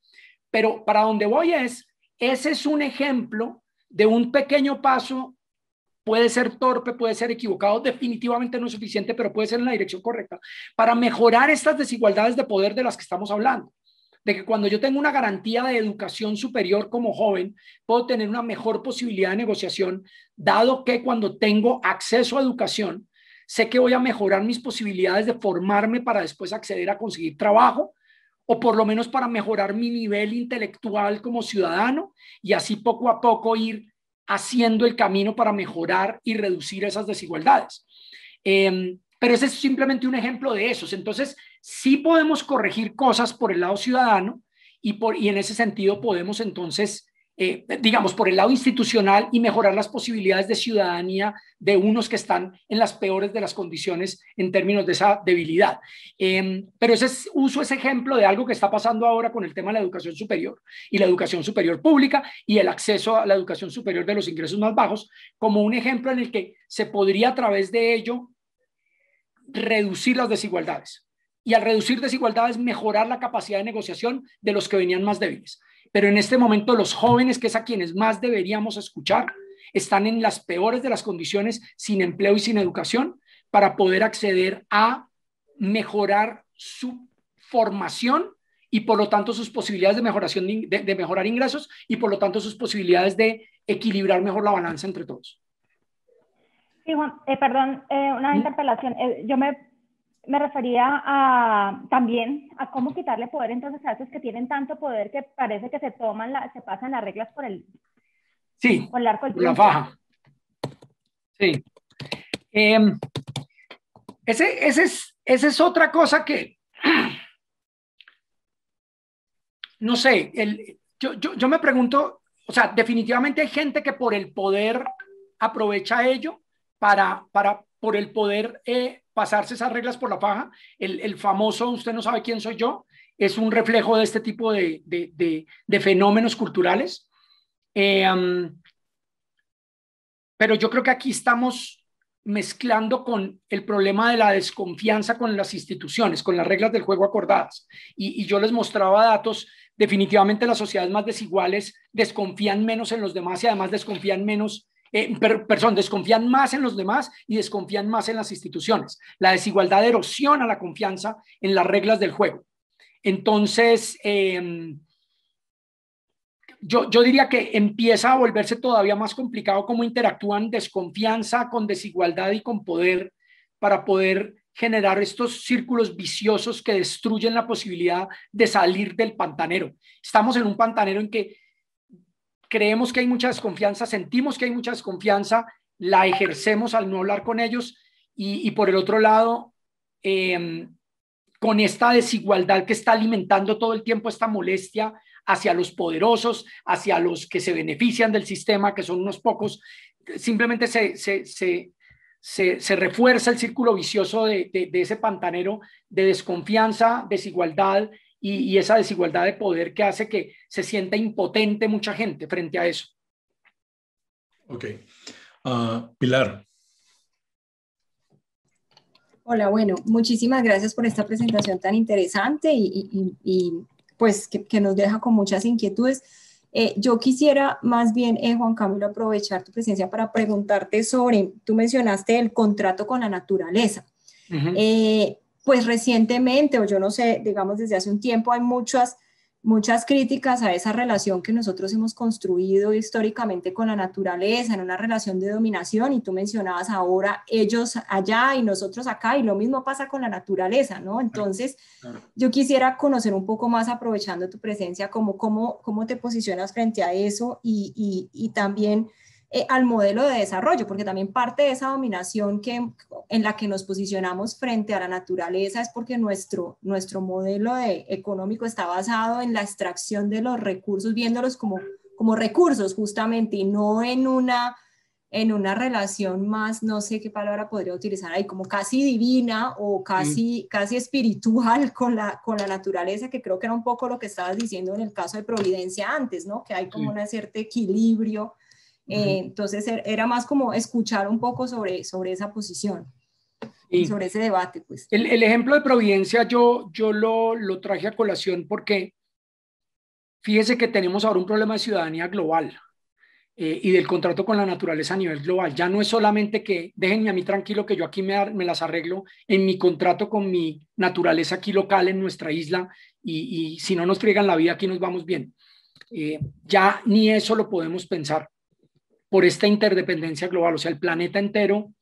Speaker 2: Pero para donde voy es, ese es un ejemplo de un pequeño paso puede ser torpe, puede ser equivocado, definitivamente no es suficiente, pero puede ser en la dirección correcta para mejorar estas desigualdades de poder de las que estamos hablando. De que cuando yo tengo una garantía de educación superior como joven, puedo tener una mejor posibilidad de negociación, dado que cuando tengo acceso a educación, sé que voy a mejorar mis posibilidades de formarme para después acceder a conseguir trabajo o por lo menos para mejorar mi nivel intelectual como ciudadano y así poco a poco ir haciendo el camino para mejorar y reducir esas desigualdades. Em, pero ese es simplemente un ejemplo de esos. Entonces, sí podemos corregir cosas por el lado ciudadano y, por, y en ese sentido podemos entonces eh, digamos, por el lado institucional y mejorar las posibilidades de ciudadanía de unos que están en las peores de las condiciones en términos de esa debilidad. Em, pero ese uso ese ejemplo de algo que está pasando ahora con el tema de la educación superior y la educación superior pública y el acceso a la educación superior de los ingresos más bajos como un ejemplo en el que se podría a través de ello reducir las desigualdades y al reducir desigualdades mejorar la capacidad de negociación de los que venían más débiles pero en este momento los jóvenes, que es a quienes más deberíamos escuchar, están en las peores de las condiciones, sin empleo y sin educación, para poder acceder a mejorar su formación y por lo tanto sus posibilidades de, mejoración, de, mejorar ingresos y por lo tanto sus posibilidades de equilibrar mejor la balanza entre todos.
Speaker 4: Sí, Juan, eh, perdón, eh, una interpelación. Eh, yo me me refería a, también a cómo quitarle poder entonces a esos que tienen tanto poder que parece que se toman, la, se pasan las reglas por el,
Speaker 2: sí, por la faja. Sí. Em, ese, es, esa es otra cosa que, no sé, yo, me pregunto, o sea, definitivamente hay gente que por el poder aprovecha ello para, para por el poder eh, pasarse esas reglas por la faja, El, famoso usted no sabe quién soy yo es un reflejo de este tipo de, fenómenos culturales. Eh, pero yo creo que aquí estamos mezclando con el problema de la desconfianza con las instituciones, con las reglas del juego acordadas. Y, y yo les mostraba datos, definitivamente las sociedades más desiguales desconfían menos en los demás y además desconfían menos eh, desconfían más en los demás y desconfían más en las instituciones. La desigualdad erosiona la confianza en las reglas del juego. Entonces, em, yo, yo, diría que empieza a volverse todavía más complicado cómo interactúan desconfianza con desigualdad y con poder para poder generar estos círculos viciosos que destruyen la posibilidad de salir del pantanero. Estamos en un pantanero en que creemos que hay mucha desconfianza, sentimos que hay mucha desconfianza, la ejercemos al no hablar con ellos y, por el otro lado, em, con esta desigualdad que está alimentando todo el tiempo esta molestia hacia los poderosos, hacia los que se benefician del sistema, que son unos pocos, simplemente se, refuerza el círculo vicioso de, ese pantanero de desconfianza, desigualdad y, esa desigualdad de poder que hace que se sienta impotente mucha gente frente a eso.
Speaker 1: Ok. Ah, Pilar.
Speaker 5: Hola, bueno, muchísimas gracias por esta presentación tan interesante y, pues que, nos deja con muchas inquietudes. Eh, yo quisiera más bien, eh, Juan Camilo, aprovechar tu presencia para preguntarte sobre, tú mencionaste el contrato con la naturaleza. Uh pues recientemente, o yo no sé, digamos desde hace un tiempo, hay muchas, muchas críticas a esa relación que nosotros hemos construido históricamente con la naturaleza, en una relación de dominación, y tú mencionabas ahora ellos allá y nosotros acá, y lo mismo pasa con la naturaleza, ¿no? Entonces, yo quisiera conocer un poco más, aprovechando tu presencia, como cómo, cómo te posicionas frente a eso y, y también eh, al modelo de desarrollo, porque también parte de esa dominación que, en la que nos posicionamos frente a la naturaleza es porque nuestro, nuestro modelo económico está basado en la extracción de los recursos, viéndolos como, como recursos justamente y no en una en una relación más, no sé qué palabra podría utilizar ahí, como casi divina o mm. casi, casi espiritual con la, con la naturaleza, que creo que era un poco lo que estabas diciendo en el caso de Providencia antes, ¿no? Que hay como un cierto equilibrio eh, entonces er, era más como escuchar un poco sobre, sobre esa posición
Speaker 2: y, sobre ese debate. Pues. El, ejemplo de Providencia yo, yo lo, lo traje a colación porque fíjese que tenemos ahora un problema de ciudadanía global. Eh, y del contrato con la naturaleza a nivel global. Ya no es solamente que déjenme a mí tranquilo que yo aquí me, las arreglo en mi contrato con mi naturaleza aquí local en nuestra isla y, y si no nos friegan la vida aquí nos vamos bien. Eh, ya ni eso lo podemos pensar por esta interdependencia global, o sea, el planeta entero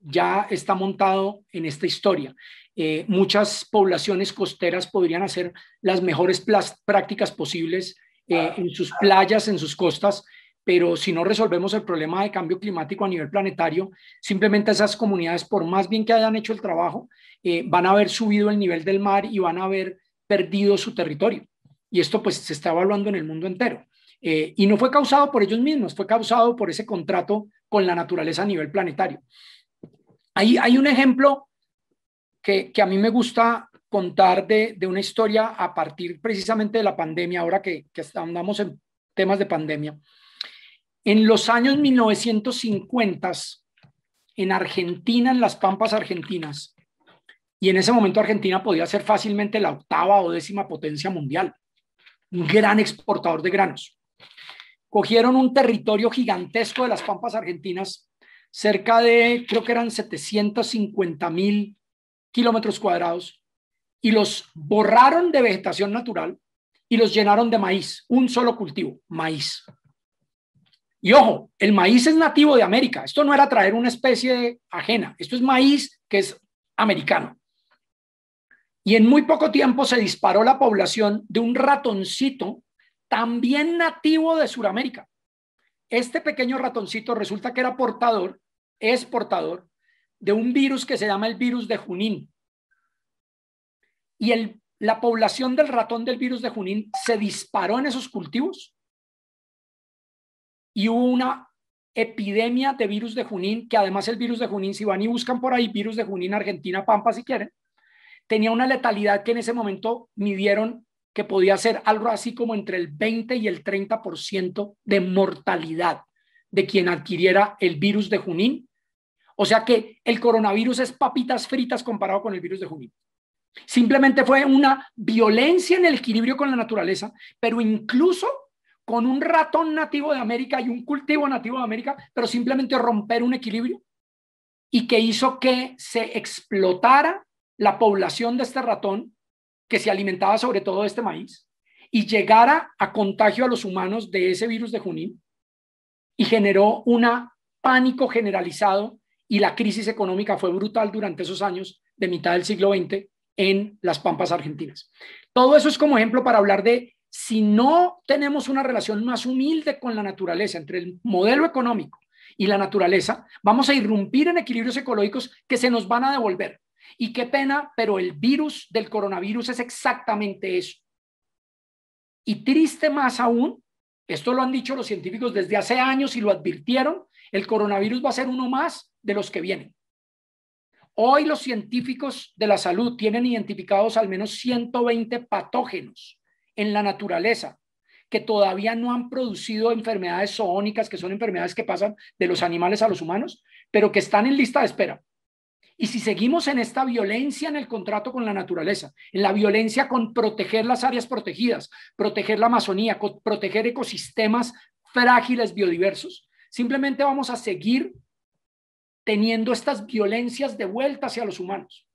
Speaker 2: ya está montado en esta historia. Eh, muchas poblaciones costeras podrían hacer las mejores prácticas posibles eh, ah. en sus playas, en sus costas, pero si no resolvemos el problema de cambio climático a nivel planetario, simplemente esas comunidades, por más bien que hayan hecho el trabajo, eh, van a haber subido el nivel del mar y van a haber perdido su territorio. Y esto pues se está evaluando en el mundo entero. Eh, y no fue causado por ellos mismos, fue causado por ese contrato con la naturaleza a nivel planetario. Ahí hay un ejemplo que, a mí me gusta contar de, una historia a partir precisamente de la pandemia, ahora que, que andamos en temas de pandemia. En los años 1950, en Argentina, en las Pampas Argentinas, y en ese momento Argentina podía ser fácilmente la octava o décima potencia mundial, un gran exportador de granos cogieron un territorio gigantesco de las pampas argentinas, cerca de, creo que eran 750 mil kilómetros cuadrados, y los borraron de vegetación natural y los llenaron de maíz, un solo cultivo, maíz. Y ojo, el maíz es nativo de América, esto no era traer una especie ajena, esto es maíz que es americano. Y en muy poco tiempo se disparó la población de un ratoncito también nativo de Sudamérica. Este pequeño ratoncito resulta que era portador, es portador de un virus que se llama el virus de Junín. Y la población del ratón del virus de Junín se disparó en esos cultivos y hubo una epidemia de virus de Junín, que además el virus de Junín, si van y buscan por ahí virus de Junín, Argentina, Pampa, si quieren, tenía una letalidad que en ese momento midieron que podía ser algo así como entre el 20 y el 30% de mortalidad de quien adquiriera el virus de Junín. O sea que el coronavirus es papitas fritas comparado con el virus de Junín. Simplemente fue una violencia en el equilibrio con la naturaleza, pero incluso con un ratón nativo de América y un cultivo nativo de América, pero simplemente romper un equilibrio y que hizo que se explotara la población de este ratón que se alimentaba sobre todo de este maíz y llegara a contagio a los humanos de ese virus de Junín y generó un pánico generalizado y la crisis económica fue brutal durante esos años de mitad del siglo XX en las pampas argentinas. Todo eso es como ejemplo para hablar de si no tenemos una relación más humilde con la naturaleza, entre el modelo económico y la naturaleza, vamos a irrumpir en equilibrios ecológicos que se nos van a devolver. Y qué pena, pero el virus del coronavirus es exactamente eso. Y triste más aún, esto lo han dicho los científicos desde hace años y lo advirtieron, el coronavirus va a ser uno más de los que vienen. Hoy los científicos de la salud tienen identificados al menos 120 patógenos en la naturaleza que todavía no han producido enfermedades zoónicas, que son enfermedades que pasan de los animales a los humanos, pero que están en lista de espera. Y si seguimos en esta violencia en el contrato con la naturaleza, en la violencia con proteger las áreas protegidas, proteger la Amazonía, proteger ecosistemas frágiles, biodiversos, simplemente vamos a seguir teniendo estas violencias de vuelta hacia los humanos.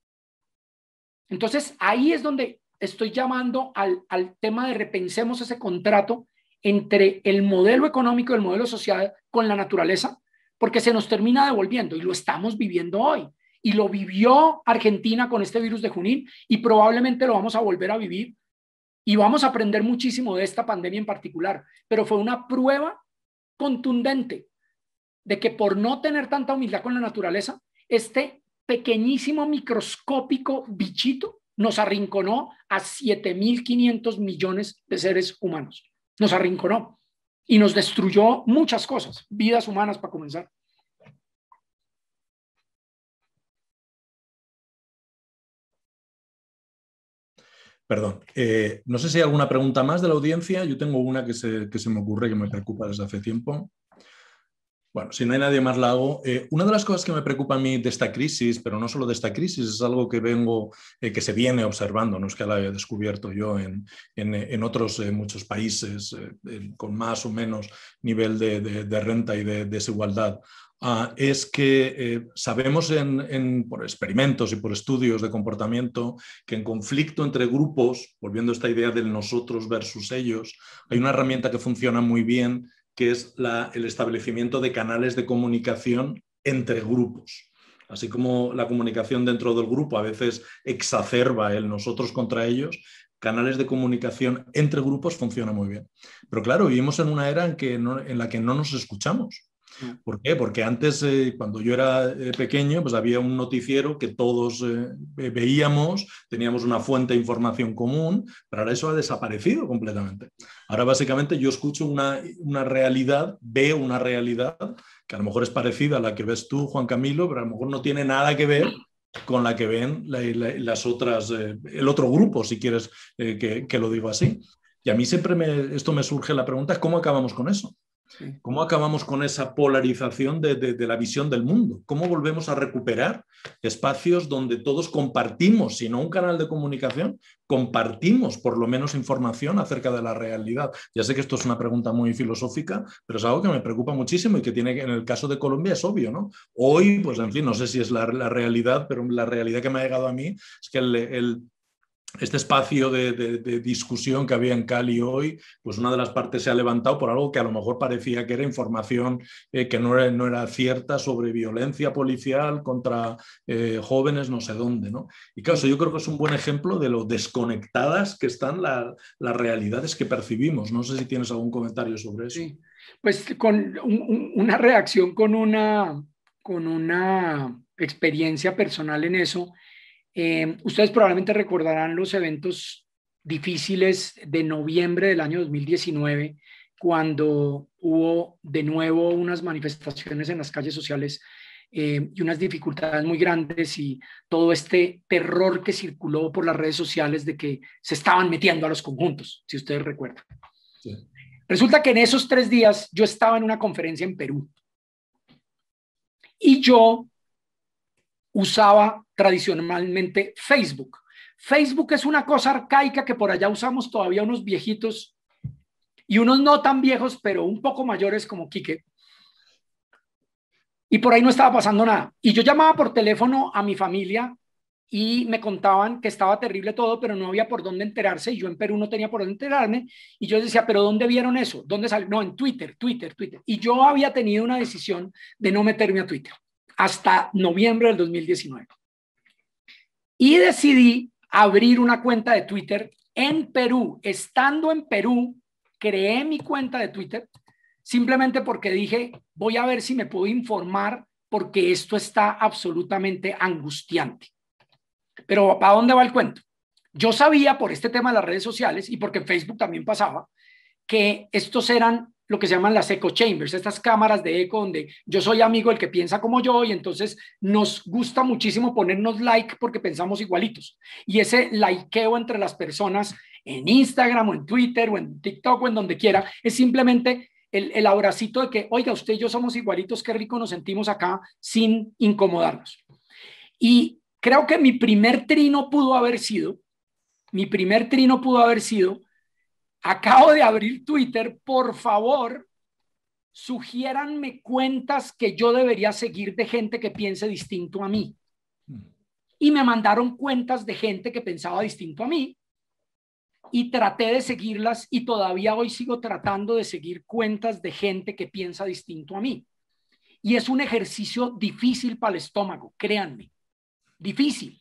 Speaker 2: Entonces, ahí es donde estoy llamando al, tema de repensemos ese contrato entre el modelo económico y el modelo social con la naturaleza, porque se nos termina devolviendo y lo estamos viviendo hoy y lo vivió Argentina con este virus de Junín y probablemente lo vamos a volver a vivir y vamos a aprender muchísimo de esta pandemia en particular, pero fue una prueba contundente de que por no tener tanta humildad con la naturaleza, este pequeñísimo microscópico bichito nos arrinconó a 7.500 millones de seres humanos. Nos arrinconó y nos destruyó muchas cosas,
Speaker 6: vidas humanas para comenzar.
Speaker 1: Perdón. Eh, no sé si hay alguna pregunta más de la audiencia. Yo tengo una que se, me ocurre, que me preocupa desde hace tiempo. Bueno, si no hay nadie más la hago. Eh, una de las cosas que me preocupa a mí de esta crisis, pero no solo de esta crisis, es algo que vengo, eh, que se viene observando, no es que la haya descubierto yo en, otros muchos países con más o menos nivel de, renta y de desigualdad. Ah, es que eh, sabemos por experimentos y por estudios de comportamiento que en conflicto entre grupos, volviendo a esta idea del nosotros versus ellos, hay una herramienta que funciona muy bien, que es el establecimiento de canales de comunicación entre grupos. Así como la comunicación dentro del grupo a veces exacerba el nosotros contra ellos, canales de comunicación entre grupos funciona muy bien. Pero claro, vivimos en una era en la que no nos escuchamos. ¿Por qué? Porque antes, eh, cuando yo era eh, pequeño, pues había un noticiero que todos eh, veíamos, teníamos una fuente de información común, pero ahora eso ha desaparecido completamente. Ahora básicamente yo escucho una, realidad, veo una realidad que a lo mejor es parecida a la que ves tú, Juan Camilo, pero a lo mejor no tiene nada que ver con la que ven las otras, el otro grupo, si quieres que, lo digo así. Y a mí siempre esto me surge la pregunta, ¿cómo acabamos con eso? ¿Cómo acabamos con esa polarización de, la visión del mundo? ¿Cómo volvemos a recuperar espacios donde todos compartimos, si no un canal de comunicación, compartimos por lo menos información acerca de la realidad? Ya sé que esto es una pregunta muy filosófica, pero es algo que me preocupa muchísimo y que tiene en el caso de Colombia es obvio, ¿no? Hoy, pues en fin, no sé si es la, realidad, pero la realidad que me ha llegado a mí es que el este espacio de, de, discusión que había en Cali hoy, pues una de las partes se ha levantado por algo que a lo mejor parecía que era información eh, que no era, no era, cierta sobre violencia policial contra eh, jóvenes no sé dónde. ¿no? Y claro, yo creo que es un buen ejemplo de lo desconectadas que están las realidades que percibimos. No sé si tienes algún comentario sobre eso. Sí.
Speaker 2: Pues con una reacción con una, con una experiencia personal en eso eh, ustedes probablemente recordarán los eventos difíciles de noviembre del año 2019, cuando hubo de nuevo unas manifestaciones en las calles sociales eh, y unas dificultades muy grandes y todo este terror que circuló por las redes sociales de que se estaban metiendo a los conjuntos, si ustedes recuerdan. Resulta que en esos tres días yo estaba en una conferencia en Perú y yo usaba tradicionalmente Facebook. Facebook es una cosa arcaica que por allá usamos todavía unos viejitos y unos no tan viejos, pero un poco mayores como Quique. Y por ahí no estaba pasando nada. Y yo llamaba por teléfono a mi familia y me contaban que estaba terrible todo, pero no había por dónde enterarse y yo en Perú no tenía por dónde enterarme y yo decía, pero ¿dónde vieron eso? ¿Dónde salió? No, en Twitter, Twitter, Twitter. Y yo había tenido una decisión de no meterme a Twitter hasta noviembre del 2019. Y decidí abrir una cuenta de Twitter en Perú. Estando en Perú, creé mi cuenta de Twitter simplemente porque dije, voy a ver si me puedo informar porque esto está absolutamente angustiante. Pero ¿para dónde va el cuento? Yo sabía por este tema de las redes sociales y porque Facebook también pasaba que estos eran lo que se llaman las echo chambers, estas cámaras de eco donde yo soy amigo el que piensa como yo y entonces nos gusta muchísimo ponernos like porque pensamos igualitos. Y ese likeo entre las personas en Instagram o en Twitter o en TikTok o en donde quiera es simplemente el, el abracito de que, oiga, usted y yo somos igualitos, qué rico nos sentimos acá sin incomodarnos. Y creo que mi primer trino pudo haber sido, mi primer trino pudo haber sido, Acabo de abrir Twitter, por favor, sugiéranme cuentas que yo debería seguir de gente que piense distinto a mí. Y me mandaron cuentas de gente que pensaba distinto a mí y traté de seguirlas y todavía hoy sigo tratando de seguir cuentas de gente que piensa distinto a mí. Y es un ejercicio difícil para el estómago, créanme, difícil.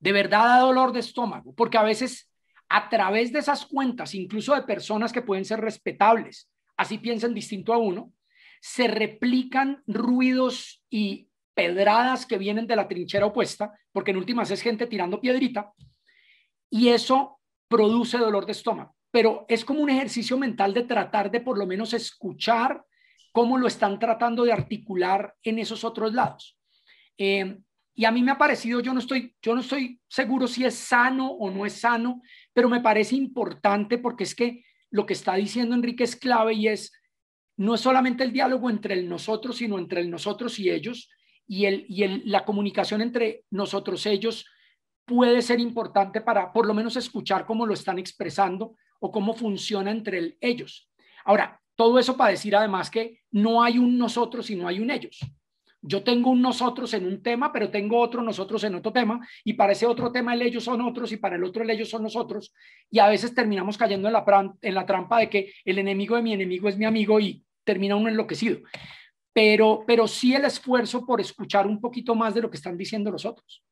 Speaker 2: De verdad da dolor de estómago, porque a veces a través de esas cuentas, incluso de personas que pueden ser respetables, así piensan distinto a uno, se replican ruidos y pedradas que vienen de la trinchera opuesta, porque en últimas es gente tirando piedrita, y eso produce dolor de estómago. Pero es como un ejercicio mental de tratar de por lo menos escuchar cómo lo están tratando de articular en esos otros lados. Eh, y a mí me ha parecido, yo no estoy, yo no estoy seguro si es sano o no es sano, pero me parece importante porque es que lo que está diciendo Enrique es clave y es no es solamente el diálogo entre el nosotros, sino entre el nosotros y ellos, y, el, y la comunicación entre nosotros ellos puede ser importante para por lo menos escuchar cómo lo están expresando o cómo funciona entre ellos. Ahora, todo eso para decir además que no hay un nosotros, y no hay un ellos. Yo tengo un nosotros en un tema, pero tengo otro nosotros en otro tema, y para ese otro tema el ellos son otros, y para el otro el ellos son nosotros, y a veces terminamos cayendo en la, trampa de que el enemigo de mi enemigo es mi amigo y termina uno enloquecido. Pero, pero sí el esfuerzo por escuchar un poquito más de lo que están diciendo los otros,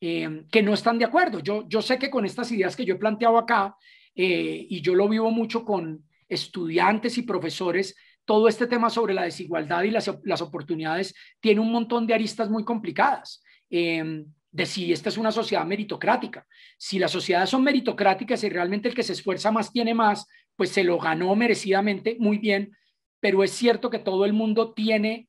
Speaker 2: eh, que no están de acuerdo. Yo, yo sé que con estas ideas que yo he planteado acá, eh, y yo lo vivo mucho con estudiantes y profesores todo este tema sobre la desigualdad y las, oportunidades tiene un montón de aristas muy complicadas. Em, de si esta es una sociedad meritocrática. Si las sociedades son meritocráticas y realmente el que se esfuerza más tiene más, pues se lo ganó merecidamente, muy bien, pero es cierto que todo el mundo tiene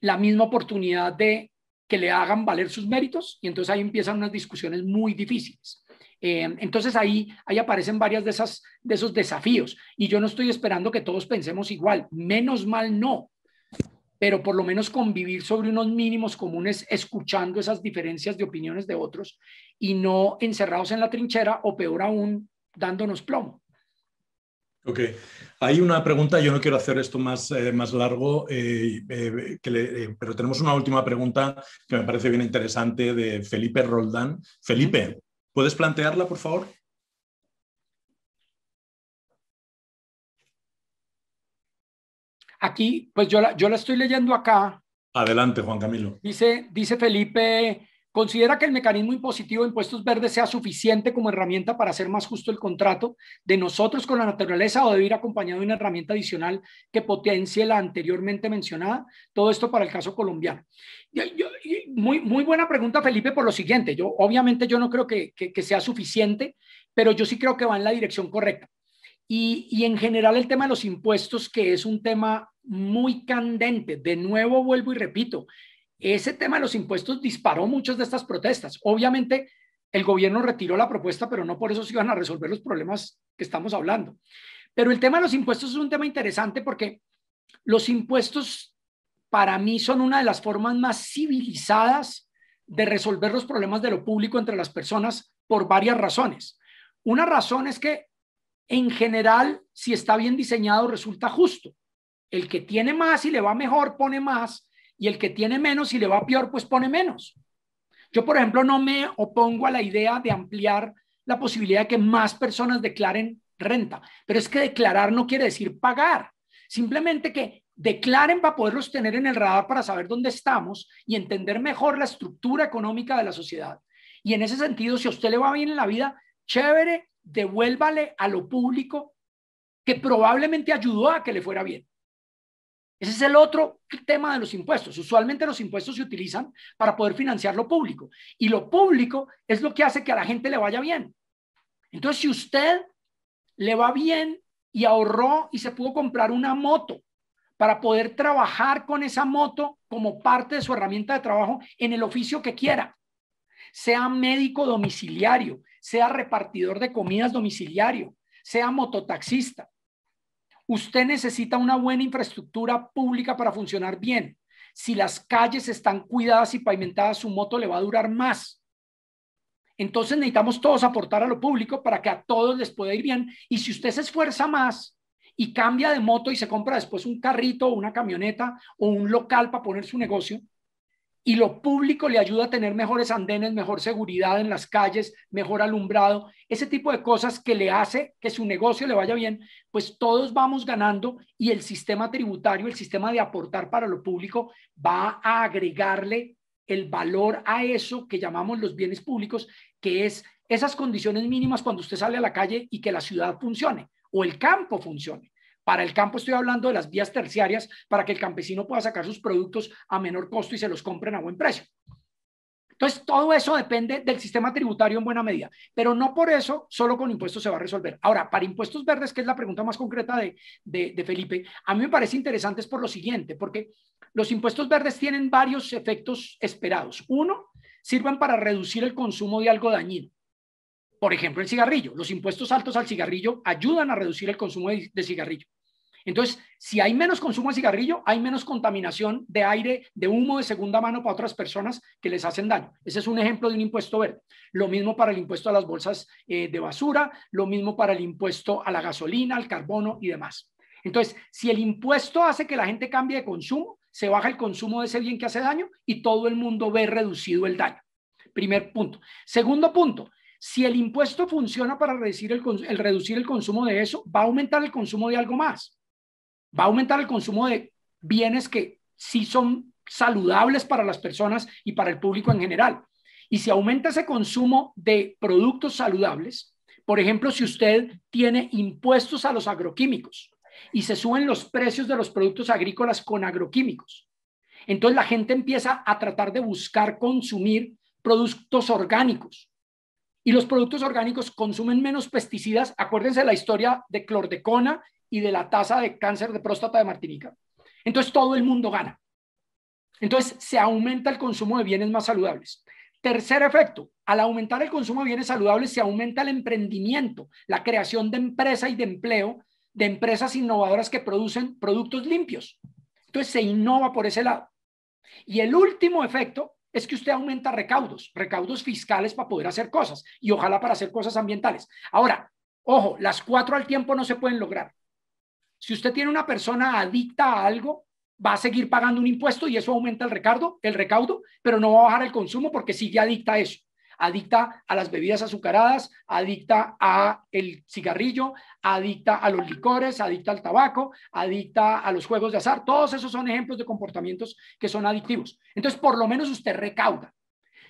Speaker 2: la misma oportunidad de que le hagan valer sus méritos y entonces ahí empiezan unas discusiones muy difíciles. Em, entonces ahí, ahí aparecen varias de, esas, de esos desafíos y yo no estoy esperando que todos pensemos igual, menos mal no, pero por lo menos convivir sobre unos mínimos comunes, escuchando esas diferencias de opiniones de otros y no encerrados en la trinchera o peor aún, dándonos plomo.
Speaker 1: Ok, hay una pregunta, yo no quiero hacer esto más, eh, más largo, eh, eh, pero tenemos una última pregunta que me parece bien interesante de Felipe Roldán. Felipe, ¿Puedes plantearla, por favor? Aquí, pues yo la, yo
Speaker 2: la estoy leyendo acá.
Speaker 1: Adelante, Juan Camilo.
Speaker 2: Dice, dice Felipe, Considera que el mecanismo impositivo de impuestos verdes sea suficiente como herramienta para hacer más justo el contrato de nosotros con la naturaleza o debe ir acompañado de una herramienta adicional que potencie la anteriormente mencionada. Todo esto para el caso colombiano. muy, buena pregunta, Felipe, por lo siguiente. Yo obviamente yo no creo que, sea suficiente, pero yo sí creo que va en la dirección correcta. y, en general el tema de los impuestos, que es un tema muy candente. De nuevo vuelvo y repito, ese tema de los impuestos disparó muchas de estas protestas. Obviamente, el gobierno retiró la propuesta, pero no por eso se iban a resolver los problemas que estamos hablando. Pero el tema de los impuestos es un tema interesante porque los impuestos para mí son una de las formas más civilizadas de resolver los problemas de lo público entre las personas por varias razones. Una razón es que en general, si está bien diseñado, resulta justo. El que tiene más y le va mejor pone más y el que tiene menos y le va peor, pues pone menos. Yo, por ejemplo, no me opongo a la idea de ampliar la posibilidad de que más personas declaren renta, pero es que declarar no quiere decir pagar, simplemente que declaren para poderlos tener en el radar para saber dónde estamos y entender mejor la estructura económica de la sociedad. Y en ese sentido, si a usted le va bien en la vida, chévere, devuélvale a lo público que probablemente ayudó a que le fuera bien. Ese es el otro tema de los impuestos. Usualmente los impuestos se utilizan para poder financiar lo público y lo público es lo que hace que a la gente le vaya bien. Entonces, si usted le va bien y ahorró y se pudo comprar una moto para poder trabajar con esa moto como parte de su herramienta de trabajo en el oficio que quiera, sea médico domiciliario, sea repartidor de comidas domiciliario, sea mototaxista, Usted necesita una buena infraestructura pública para funcionar bien. Si las calles están cuidadas y pavimentadas, su moto le va a durar más. Entonces necesitamos todos aportar a lo público para que a todos les pueda ir bien. Y si usted se esfuerza más y cambia de moto y se compra después un carrito o una camioneta o un local para poner su negocio, y lo público le ayuda a tener mejores andenes, mejor seguridad en las calles, mejor alumbrado, ese tipo de cosas que le hace que su negocio le vaya bien, pues todos vamos ganando y el sistema tributario, el sistema de aportar para lo público va a agregarle el valor a eso que llamamos los bienes públicos, que es esas condiciones mínimas cuando usted sale a la calle y que la ciudad funcione o el campo funcione. Para el campo estoy hablando de las vías terciarias para que el campesino pueda sacar sus productos a menor costo y se los compren a buen precio. Entonces, todo eso depende del sistema tributario en buena medida, pero no por eso solo con impuestos se va a resolver. Ahora, para impuestos verdes, que es la pregunta más concreta de, Felipe, a mí me parece interesante es por lo siguiente, porque los impuestos verdes tienen varios efectos esperados. Uno, sirven para reducir el consumo de algo dañino. Por ejemplo, el cigarrillo. Los impuestos altos al cigarrillo ayudan a reducir el consumo de, cigarrillo. Entonces, si hay menos consumo de cigarrillo, hay menos contaminación de aire, de humo de segunda mano para otras personas que les hacen daño. Ese es un ejemplo de un impuesto verde. Lo mismo para el impuesto a las bolsas eh, de basura, lo mismo para el impuesto a la gasolina, al carbono y demás. Entonces, si el impuesto hace que la gente cambie de consumo, se baja el consumo de ese bien que hace daño y todo el mundo ve reducido el daño. Primer punto. Segundo punto, si el impuesto funciona para reducir el, reducir el consumo de eso, va a aumentar el consumo de algo más. Va a aumentar el consumo de bienes que sí son saludables para las personas y para el público en general. Y si aumenta ese consumo de productos saludables, por ejemplo, si usted tiene impuestos a los agroquímicos y se suben los precios de los productos agrícolas con agroquímicos, entonces la gente empieza a tratar de buscar consumir productos orgánicos, y los productos orgánicos consumen menos pesticidas. Acuérdense la historia de clordecona y de la tasa de cáncer de próstata de Martinica. Entonces todo el mundo gana. Entonces se aumenta el consumo de bienes más saludables. Tercer efecto, al aumentar el consumo de bienes saludables se aumenta el emprendimiento, la creación de empresa y de empleo de empresas innovadoras que producen productos limpios. Entonces se innova por ese lado. Y el último efecto es que usted aumenta recaudos, recaudos fiscales para poder hacer cosas y ojalá para hacer cosas ambientales. Ahora, ojo, las cuatro al tiempo no se pueden lograr. Si usted tiene una persona adicta a algo, va a seguir pagando un impuesto y eso aumenta el recaudo, el recaudo, pero no va a bajar el consumo porque sigue adicta a eso adicta a las bebidas azucaradas, adicta a el cigarrillo, adicta a los licores, adicta al tabaco, adicta a los juegos de azar. Todos esos son ejemplos de comportamientos que son adictivos. Entonces, por lo menos usted recauda.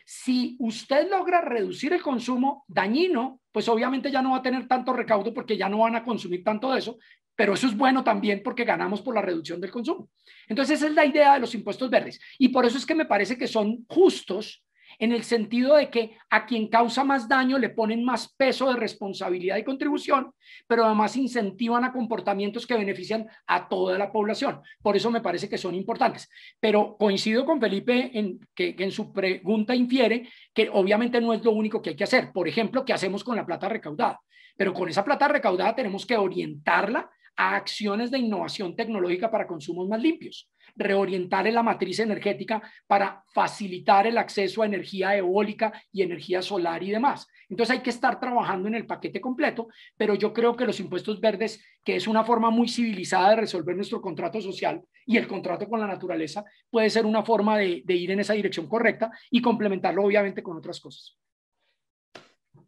Speaker 2: Si usted logra reducir el consumo dañino, pues obviamente ya no va a tener tanto recaudo porque ya no van a consumir tanto de eso, pero eso es bueno también porque ganamos por la reducción del consumo. Entonces, esa es la idea de los impuestos verdes. Y por eso es que me parece que son justos en el sentido de que a quien causa más daño le ponen más peso de responsabilidad y contribución, pero además incentivan a comportamientos que benefician a toda la población. Por eso me parece que son importantes. Pero coincido con Felipe en que, en su pregunta infiere que obviamente no es lo único que hay que hacer. Por ejemplo, ¿qué hacemos con la plata recaudada? Pero con esa plata recaudada tenemos que orientarla a acciones de innovación tecnológica para consumos más limpios reorientar la matriz energética para facilitar el acceso a energía eólica y energía solar y demás. Entonces hay que estar trabajando en el paquete completo, pero yo creo que los impuestos verdes, que es una forma muy civilizada de resolver nuestro contrato social y el contrato con la naturaleza, puede ser una forma de, ir en esa dirección correcta y complementarlo obviamente con otras cosas.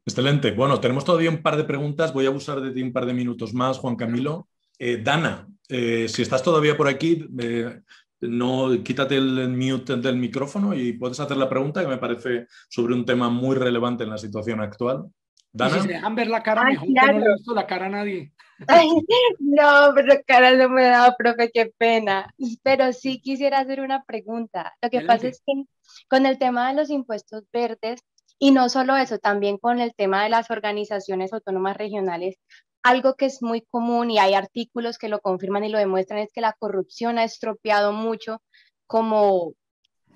Speaker 1: Excelente. Bueno, tenemos todavía un par de preguntas. Voy a abusar de ti un par de minutos más, Juan Camilo. Eh, Dana, eh, si estás todavía por aquí, eh, no, quítate el mute del micrófono y puedes hacer la pregunta que me parece sobre un tema muy relevante en la situación actual. Dana. Si dejan ver la cara, mejor no le visto la cara a nadie.
Speaker 6: no, pero cara no me ha dado, profe, qué pena. Pero sí quisiera hacer una pregunta. Lo que pasa es que con el tema de los impuestos verdes, y no solo eso, también con el tema de las organizaciones autónomas regionales, algo que es muy común y hay artículos que lo confirman y lo demuestran es que la corrupción ha estropeado mucho como,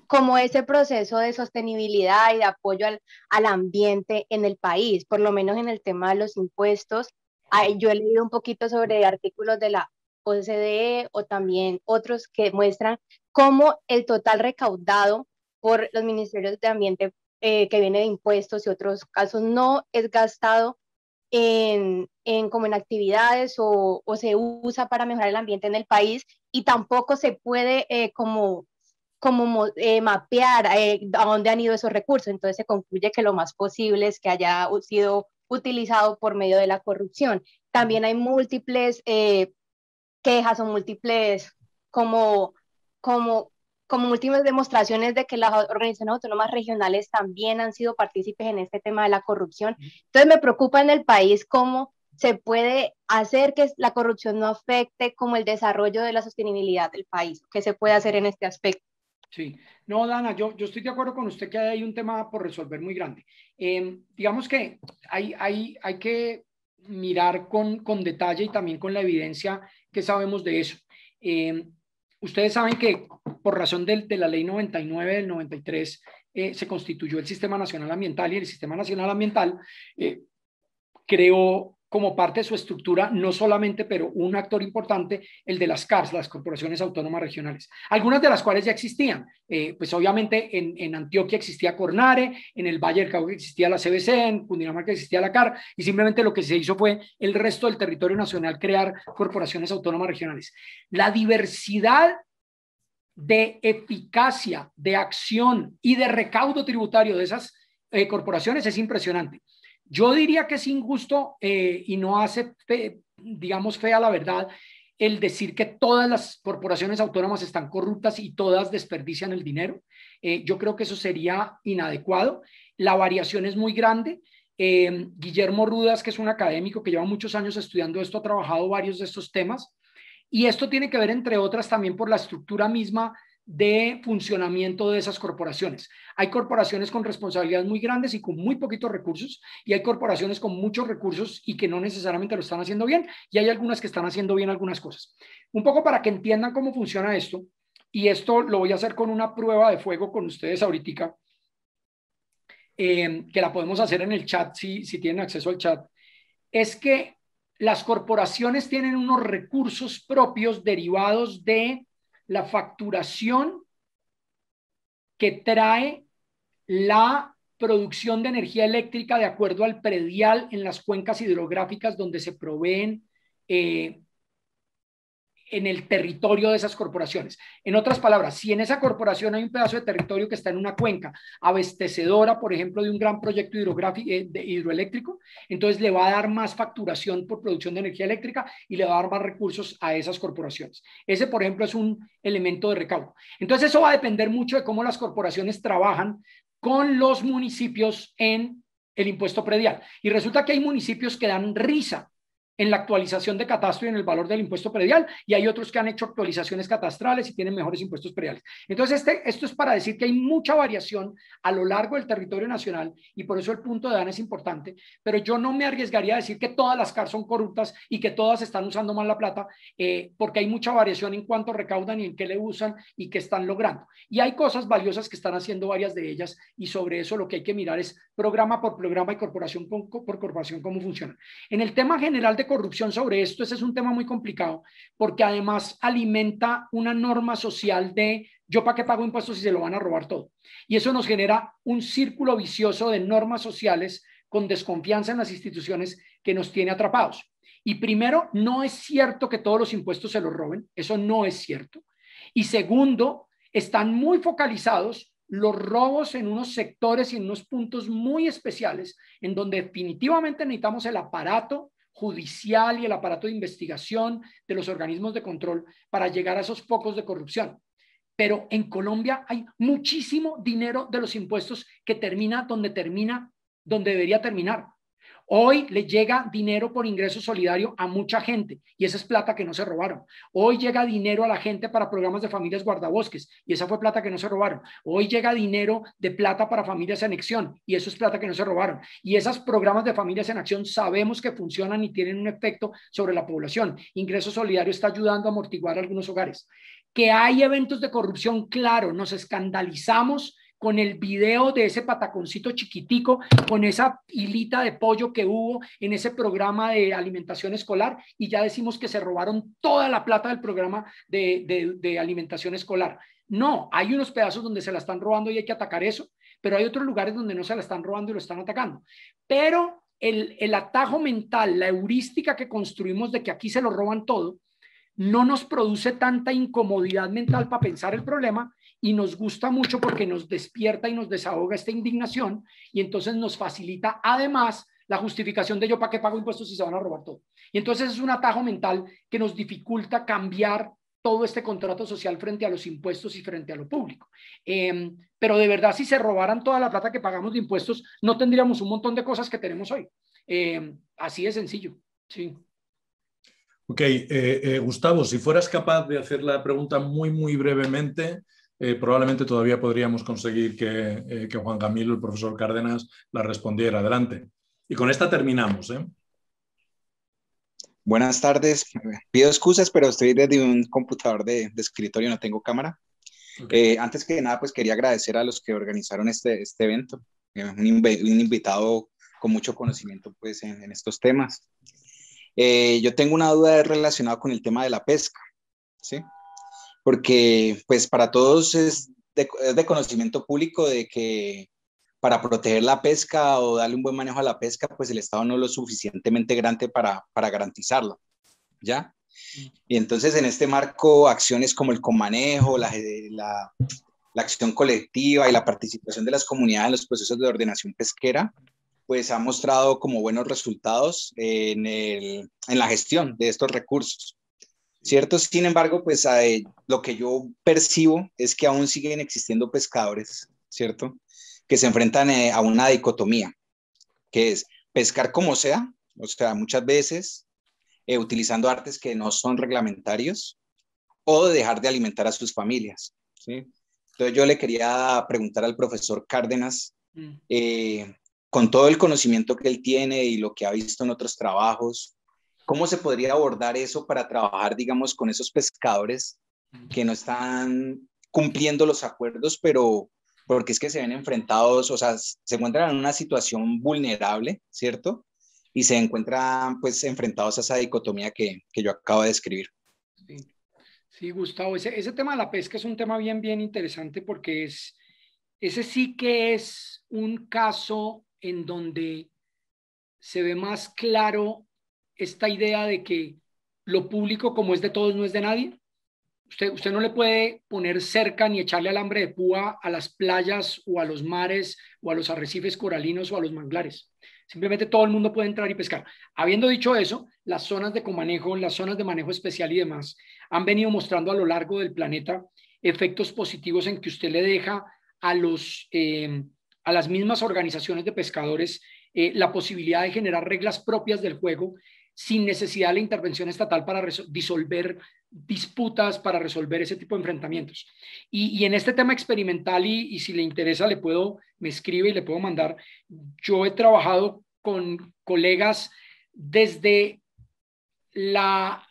Speaker 6: como ese proceso de sostenibilidad y de apoyo al, ambiente en el país, por lo menos en el tema de los impuestos. yo he leído un poquito sobre artículos de la OCDE o también otros que muestran cómo el total recaudado por los ministerios de ambiente eh, que viene de impuestos y otros casos no es gastado en, en, como en actividades o, se usa para mejorar el ambiente en el país y tampoco se puede eh, como, como eh, mapear eh, a dónde han ido esos recursos. Entonces se concluye que lo más posible es que haya sido utilizado por medio de la corrupción. También hay múltiples quejas o múltiples como, como como últimas demostraciones de que las organizaciones autónomas regionales también han sido partícipes en este tema de la corrupción. Entonces me preocupa en el país cómo se puede hacer que la corrupción no afecte como el desarrollo de la sostenibilidad del país. ¿Qué se puede hacer en este aspecto?
Speaker 2: Sí, no, Dana, yo, yo estoy de acuerdo con usted que hay un tema por resolver muy grande. Em, digamos que hay, hay, hay que mirar con, con detalle y también con la evidencia que sabemos de eso. Eh, Ustedes saben que por razón de, de la ley 99 del 93 eh, se constituyó el Sistema Nacional Ambiental y el Sistema Nacional Ambiental eh, creó como parte de su estructura, no solamente, pero un actor importante, el de las CARS, las corporaciones autónomas regionales, algunas de las cuales ya existían. Eh, pues obviamente en, Antioquia existía Cornare, en el Valle del Cauca existía la CBC, en Cundinamarca existía la CAR, y simplemente lo que se hizo fue el resto del territorio nacional crear corporaciones autónomas regionales. La diversidad de eficacia, de acción y de recaudo tributario de esas eh, corporaciones es impresionante. Yo diría que es injusto eh, y no hace, digamos, fea la verdad el decir que todas las corporaciones autónomas están corruptas y todas desperdician el dinero. Eh, yo creo que eso sería inadecuado. La variación es muy grande. Em, Guillermo Rudas, que es un académico que lleva muchos años estudiando esto, ha trabajado varios de estos temas. Y esto tiene que ver, entre otras, también por la estructura misma de funcionamiento de esas corporaciones. Hay corporaciones con responsabilidades muy grandes y con muy poquitos recursos, y hay corporaciones con muchos recursos y que no necesariamente lo están haciendo bien, y hay algunas que están haciendo bien algunas cosas. Un poco para que entiendan cómo funciona esto, y esto lo voy a hacer con una prueba de fuego con ustedes ahorita, em, que la podemos hacer en el chat si, si tienen acceso al chat, es que las corporaciones tienen unos recursos propios derivados de la facturación que trae la producción de energía eléctrica de acuerdo al predial en las cuencas hidrográficas donde se proveen eh, en el territorio de esas corporaciones. En otras palabras, si en esa corporación hay un pedazo de territorio que está en una cuenca abastecedora, por ejemplo, de un gran proyecto hidrográfico, eh, de hidroeléctrico, entonces le va a dar más facturación por producción de energía eléctrica y le va a dar más recursos a esas corporaciones. Ese, por ejemplo, es un elemento de recaudo. Entonces, eso va a depender mucho de cómo las corporaciones trabajan con los municipios en el impuesto predial. Y resulta que hay municipios que dan risa en la actualización de catastro y en el valor del impuesto predial, y hay otros que han hecho actualizaciones catastrales y tienen mejores impuestos prediales. Entonces, este, esto es para decir que hay mucha variación a lo largo del territorio nacional, y por eso el punto de Dan es importante, pero yo no me arriesgaría a decir que todas las CAR son corruptas y que todas están usando mal la plata, eh, porque hay mucha variación en cuánto recaudan y en qué le usan y qué están logrando. Y hay cosas valiosas que están haciendo varias de ellas, y sobre eso lo que hay que mirar es programa por programa y corporación por corporación cómo funciona. En el tema general de corrupción sobre esto, ese es un tema muy complicado, porque además alimenta una norma social de yo para qué pago impuestos si se lo van a robar todo. Y eso nos genera un círculo vicioso de normas sociales con desconfianza en las instituciones que nos tiene atrapados. Y primero, no es cierto que todos los impuestos se los roben, eso no es cierto. Y segundo, están muy focalizados los robos en unos sectores y en unos puntos muy especiales, en donde definitivamente necesitamos el aparato judicial y el aparato de investigación de los organismos de control para llegar a esos focos de corrupción. Pero en Colombia hay muchísimo dinero de los impuestos que termina donde termina, donde debería terminar, Hoy le llega dinero por ingreso solidario a mucha gente y esa es plata que no se robaron. Hoy llega dinero a la gente para programas de familias guardabosques y esa fue plata que no se robaron. Hoy llega dinero de plata para familias en acción y eso es plata que no se robaron. Y esos programas de familias en acción sabemos que funcionan y tienen un efecto sobre la población. Ingreso solidario está ayudando a amortiguar algunos hogares. Que hay eventos de corrupción, claro, nos escandalizamos con el video de ese pataconcito chiquitico, con esa hilita de pollo que hubo en ese programa de alimentación escolar y ya decimos que se robaron toda la plata del programa de, alimentación escolar. No, hay unos pedazos donde se la están robando y hay que atacar eso, pero hay otros lugares donde no se la están robando y lo están atacando. Pero el atajo mental, la heurística que construimos de que aquí se lo roban todo, no nos produce tanta incomodidad mental para pensar el problema, y nos gusta mucho porque nos despierta y nos desahoga esta indignación y entonces nos facilita además la justificación de yo para qué pago impuestos si se van a robar todo. Y entonces es un atajo mental que nos dificulta cambiar todo este contrato social frente a los impuestos y frente a lo público. Em, pero de verdad, si se robaran toda la plata que pagamos de impuestos, no tendríamos un montón de cosas que tenemos hoy. Em, así de sencillo. Sí.
Speaker 1: Ok, eh, eh, Gustavo, si fueras capaz de hacer la pregunta muy, muy brevemente, eh, probablemente todavía podríamos conseguir eh, que, Juan Camilo, el profesor Cárdenas, la respondiera. Adelante. Y con esta terminamos. ¿eh?
Speaker 7: Buenas tardes. Pido excusas, pero estoy desde un computador de, de escritorio, no tengo cámara. antes que nada, pues quería agradecer a los que organizaron este, este evento. Un, invitado con mucho conocimiento pues, en, en estos temas. yo tengo una duda relacionada con el tema de la pesca. ¿sí? porque pues para todos es de, es de, conocimiento público de que para proteger la pesca o darle un buen manejo a la pesca, pues el Estado no es lo suficientemente grande para, para ¿ya? Y entonces en este marco, acciones como el comanejo, la, la, la acción colectiva y la participación de las comunidades en los procesos de ordenación pesquera, pues ha mostrado como buenos resultados en, el, en la gestión de estos recursos. ¿cierto? Sin embargo, pues eh, lo que yo percibo es que aún siguen existiendo pescadores, ¿cierto? Que se enfrentan eh, a una dicotomía, que es pescar como sea, o sea, muchas veces eh, utilizando artes que no son reglamentarios, o dejar de alimentar a sus familias, Entonces yo le quería preguntar al profesor Cárdenas, mm. con todo el conocimiento que él tiene y lo que ha visto en otros trabajos, ¿Cómo se podría abordar eso para trabajar, digamos, con esos pescadores que no están cumpliendo los acuerdos, pero porque es que se ven enfrentados, o sea, se encuentran en una situación vulnerable, ¿cierto? Y se encuentran pues enfrentados a esa dicotomía que, que yo acabo de describir. Sí,
Speaker 2: sí Gustavo, ese, ese, tema de la pesca es un tema bien, bien interesante porque es, ese sí que es un caso en donde se ve más claro esta idea de que lo público como es de todos no es de nadie. Usted, usted no le puede poner cerca ni echarle alambre de púa a las playas o a los mares o a los arrecifes coralinos o a los manglares. Simplemente todo el mundo puede entrar y pescar. Habiendo dicho eso, las zonas de comanejo, las zonas de manejo especial y demás han venido mostrando a lo largo del planeta efectos positivos en que usted le deja a, los, eh, a las mismas organizaciones de pescadores eh, la posibilidad de generar reglas propias del juego sin necesidad de la intervención estatal para disolver disputas, para resolver ese tipo de enfrentamientos. Y, en este tema experimental, y, si le interesa, le puedo, me escribe y le puedo mandar, yo he trabajado con colegas desde la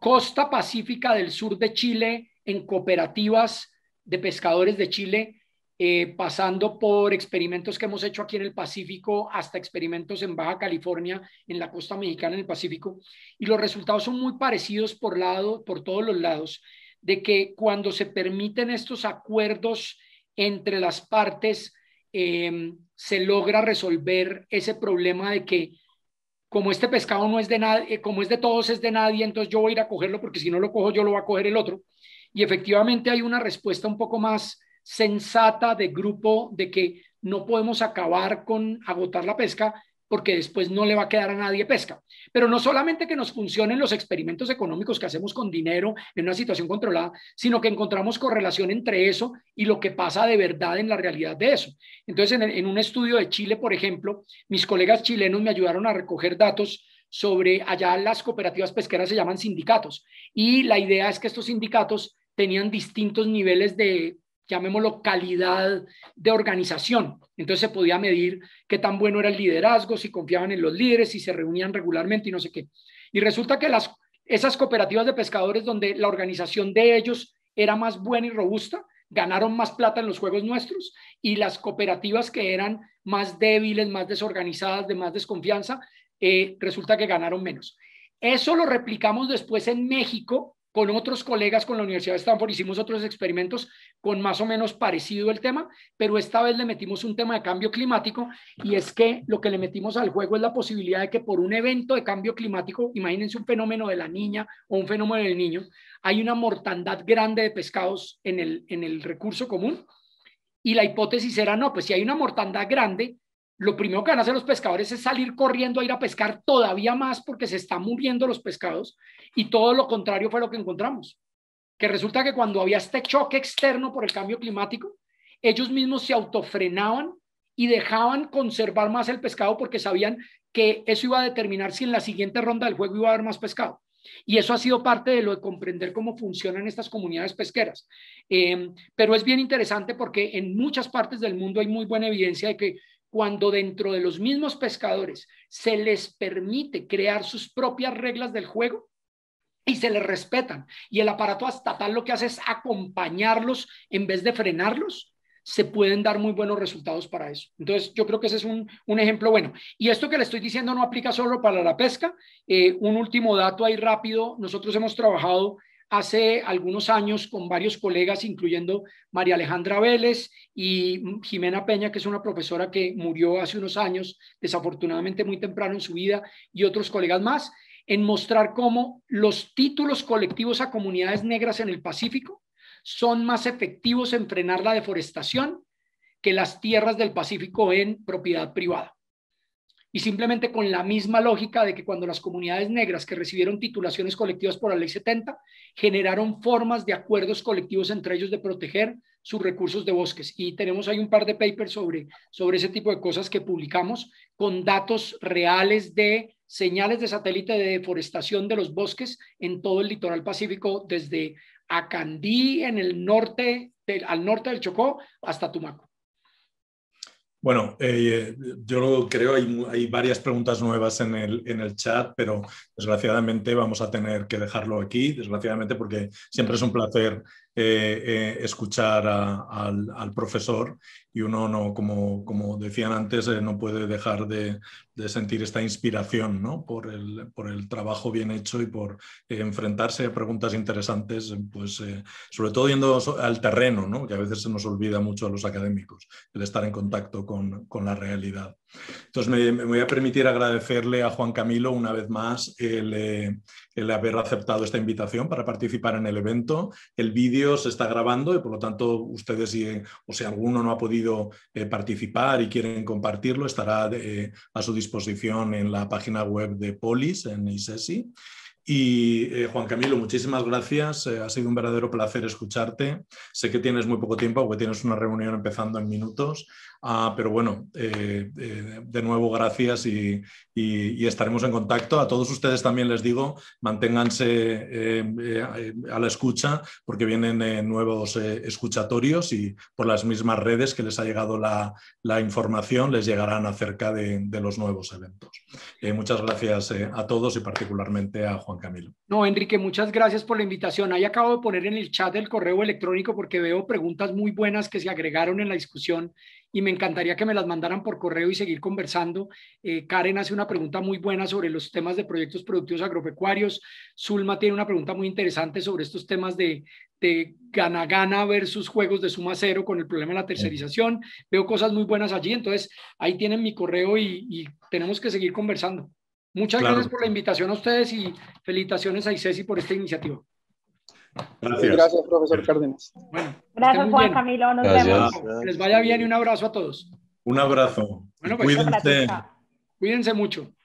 Speaker 2: costa pacífica del sur de Chile en cooperativas de pescadores de Chile eh, pasando por experimentos que hemos hecho aquí en el Pacífico, hasta experimentos en Baja California, en la costa mexicana, en el Pacífico, y los resultados son muy parecidos por, lado, por todos los lados, de que cuando se permiten estos acuerdos entre las partes, em, se logra resolver ese problema de que como este pescado no es de nadie, eh, como es de todos, es de nadie, entonces yo voy a ir a cogerlo porque si no lo cojo yo lo va a coger el otro. Y efectivamente hay una respuesta un poco más sensata de grupo de que no podemos acabar con agotar la pesca porque después no le va a quedar a nadie pesca. Pero no solamente que nos funcionen los experimentos económicos que hacemos con dinero en una situación controlada, sino que encontramos correlación entre eso y lo que pasa de verdad en la realidad de eso. Entonces, en, en un estudio de Chile, por ejemplo, mis colegas chilenos me ayudaron a recoger datos sobre allá las cooperativas pesqueras se llaman sindicatos y la idea es que estos sindicatos tenían distintos niveles de llamémoslo calidad de organización. Entonces se podía medir qué tan bueno era el liderazgo, si confiaban en los líderes, si se reunían regularmente y no sé qué. Y resulta que las, esas cooperativas de pescadores donde la organización de ellos era más buena y robusta, ganaron más plata en los juegos nuestros y las cooperativas que eran más débiles, más desorganizadas, de más desconfianza, eh, resulta que ganaron menos. Eso lo replicamos después en México con otros colegas con la Universidad de Stanford hicimos otros experimentos con más o menos parecido el tema, pero esta vez le metimos un tema de cambio climático y es que lo que le metimos al juego es la posibilidad de que por un evento de cambio climático, imagínense un fenómeno de la niña o un fenómeno del niño, hay una mortandad grande de pescados en el, en el recurso común y la hipótesis era, no, pues si hay una mortandad grande, lo primero que van a hacer los pescadores es salir corriendo a ir a pescar todavía más porque se están moviendo los pescados y todo lo contrario fue lo que encontramos. Que resulta que cuando había este choque externo por el cambio climático, ellos mismos se autofrenaban y dejaban conservar más el pescado porque sabían que eso iba a determinar si en la siguiente ronda del juego iba a haber más pescado. Y eso ha sido parte de lo de comprender cómo funcionan estas comunidades pesqueras. Eh, pero es bien interesante porque en muchas partes del mundo hay muy buena evidencia de que cuando dentro de los mismos pescadores se les permite crear sus propias reglas del juego y se les respetan, y el aparato estatal lo que hace es acompañarlos en vez de frenarlos, se pueden dar muy buenos resultados para eso. Entonces, yo creo que ese es un, ejemplo bueno. Y esto que le estoy diciendo no aplica solo para la pesca. Eh, un último dato ahí rápido, nosotros hemos trabajado hace algunos años con varios colegas, incluyendo María Alejandra Vélez y Jimena Peña, que es una profesora que murió hace unos años, desafortunadamente muy temprano en su vida, y otros colegas más, en mostrar cómo los títulos colectivos a comunidades negras en el Pacífico son más efectivos en frenar la deforestación que las tierras del Pacífico en propiedad privada y simplemente con la misma lógica de que cuando las comunidades negras que recibieron titulaciones colectivas por la ley 70 generaron formas de acuerdos colectivos entre ellos de proteger sus recursos de bosques. Y tenemos ahí un par de papers sobre, sobre ese tipo de cosas que publicamos con datos reales de señales de satélite de deforestación de los bosques en todo el litoral pacífico, desde Acandí en el norte, al norte del Chocó, hasta Tumaco.
Speaker 1: Bueno, eh, yo creo hay, hay varias preguntas nuevas en el, en el, chat, pero desgraciadamente vamos a tener que dejarlo aquí, desgraciadamente porque siempre es un placer eh, eh, escuchar al, al, profesor y uno no, como, como decían antes, no puede dejar de, de sentir esta inspiración ¿no? por, el, por, el, trabajo bien hecho y por eh, enfrentarse a preguntas interesantes, pues, eh, sobre todo yendo al terreno, ¿no? que a veces se nos olvida mucho a los académicos, el estar en contacto con, con la realidad. Entonces, me, voy a permitir agradecerle a Juan Camilo una vez más el, eh, el haber aceptado esta invitación para participar en el evento. El vídeo se está grabando y, por lo tanto, ustedes, si, o si alguno no ha podido participar y quieren compartirlo, estará a su disposición en la página web de Polis, en ISESI. Y eh, Juan Camilo, muchísimas gracias. Eh, ha sido un verdadero placer escucharte. Sé que tienes muy poco tiempo porque tienes una reunión empezando en minutos, Ah, pero bueno, eh, eh, de nuevo, gracias y, estaremos en contacto. A todos ustedes también les digo, manténganse eh, a la escucha porque vienen nuevos escuchatorios y por las mismas redes que les ha llegado la, información les llegarán acerca de, de los nuevos eventos. muchas gracias a todos y particularmente a Juan Camilo.
Speaker 2: No, Enrique, muchas gracias por la invitación. Ahí acabo de poner en el chat el correo electrónico porque veo preguntas muy buenas que se agregaron en la discusión y me encantaría que me las mandaran por correo y seguir conversando. Eh, Karen hace una pregunta muy buena sobre los temas de proyectos productivos agropecuarios. Zulma tiene una pregunta muy interesante sobre estos temas de, de gana-gana versus juegos de suma cero con el problema de la tercerización. Veo cosas muy buenas allí, entonces ahí tienen mi correo y, tenemos que seguir conversando. Muchas gracias por la invitación a ustedes y felicitaciones a ICESI por esta iniciativa.
Speaker 1: Gracias.
Speaker 7: profesor
Speaker 2: Cárdenas. Gracias, Juan Camilo. Nos
Speaker 1: vemos. les
Speaker 2: vaya bien y un abrazo a todos.
Speaker 1: Un abrazo.
Speaker 2: Pues, cuídense. Cuídense mucho.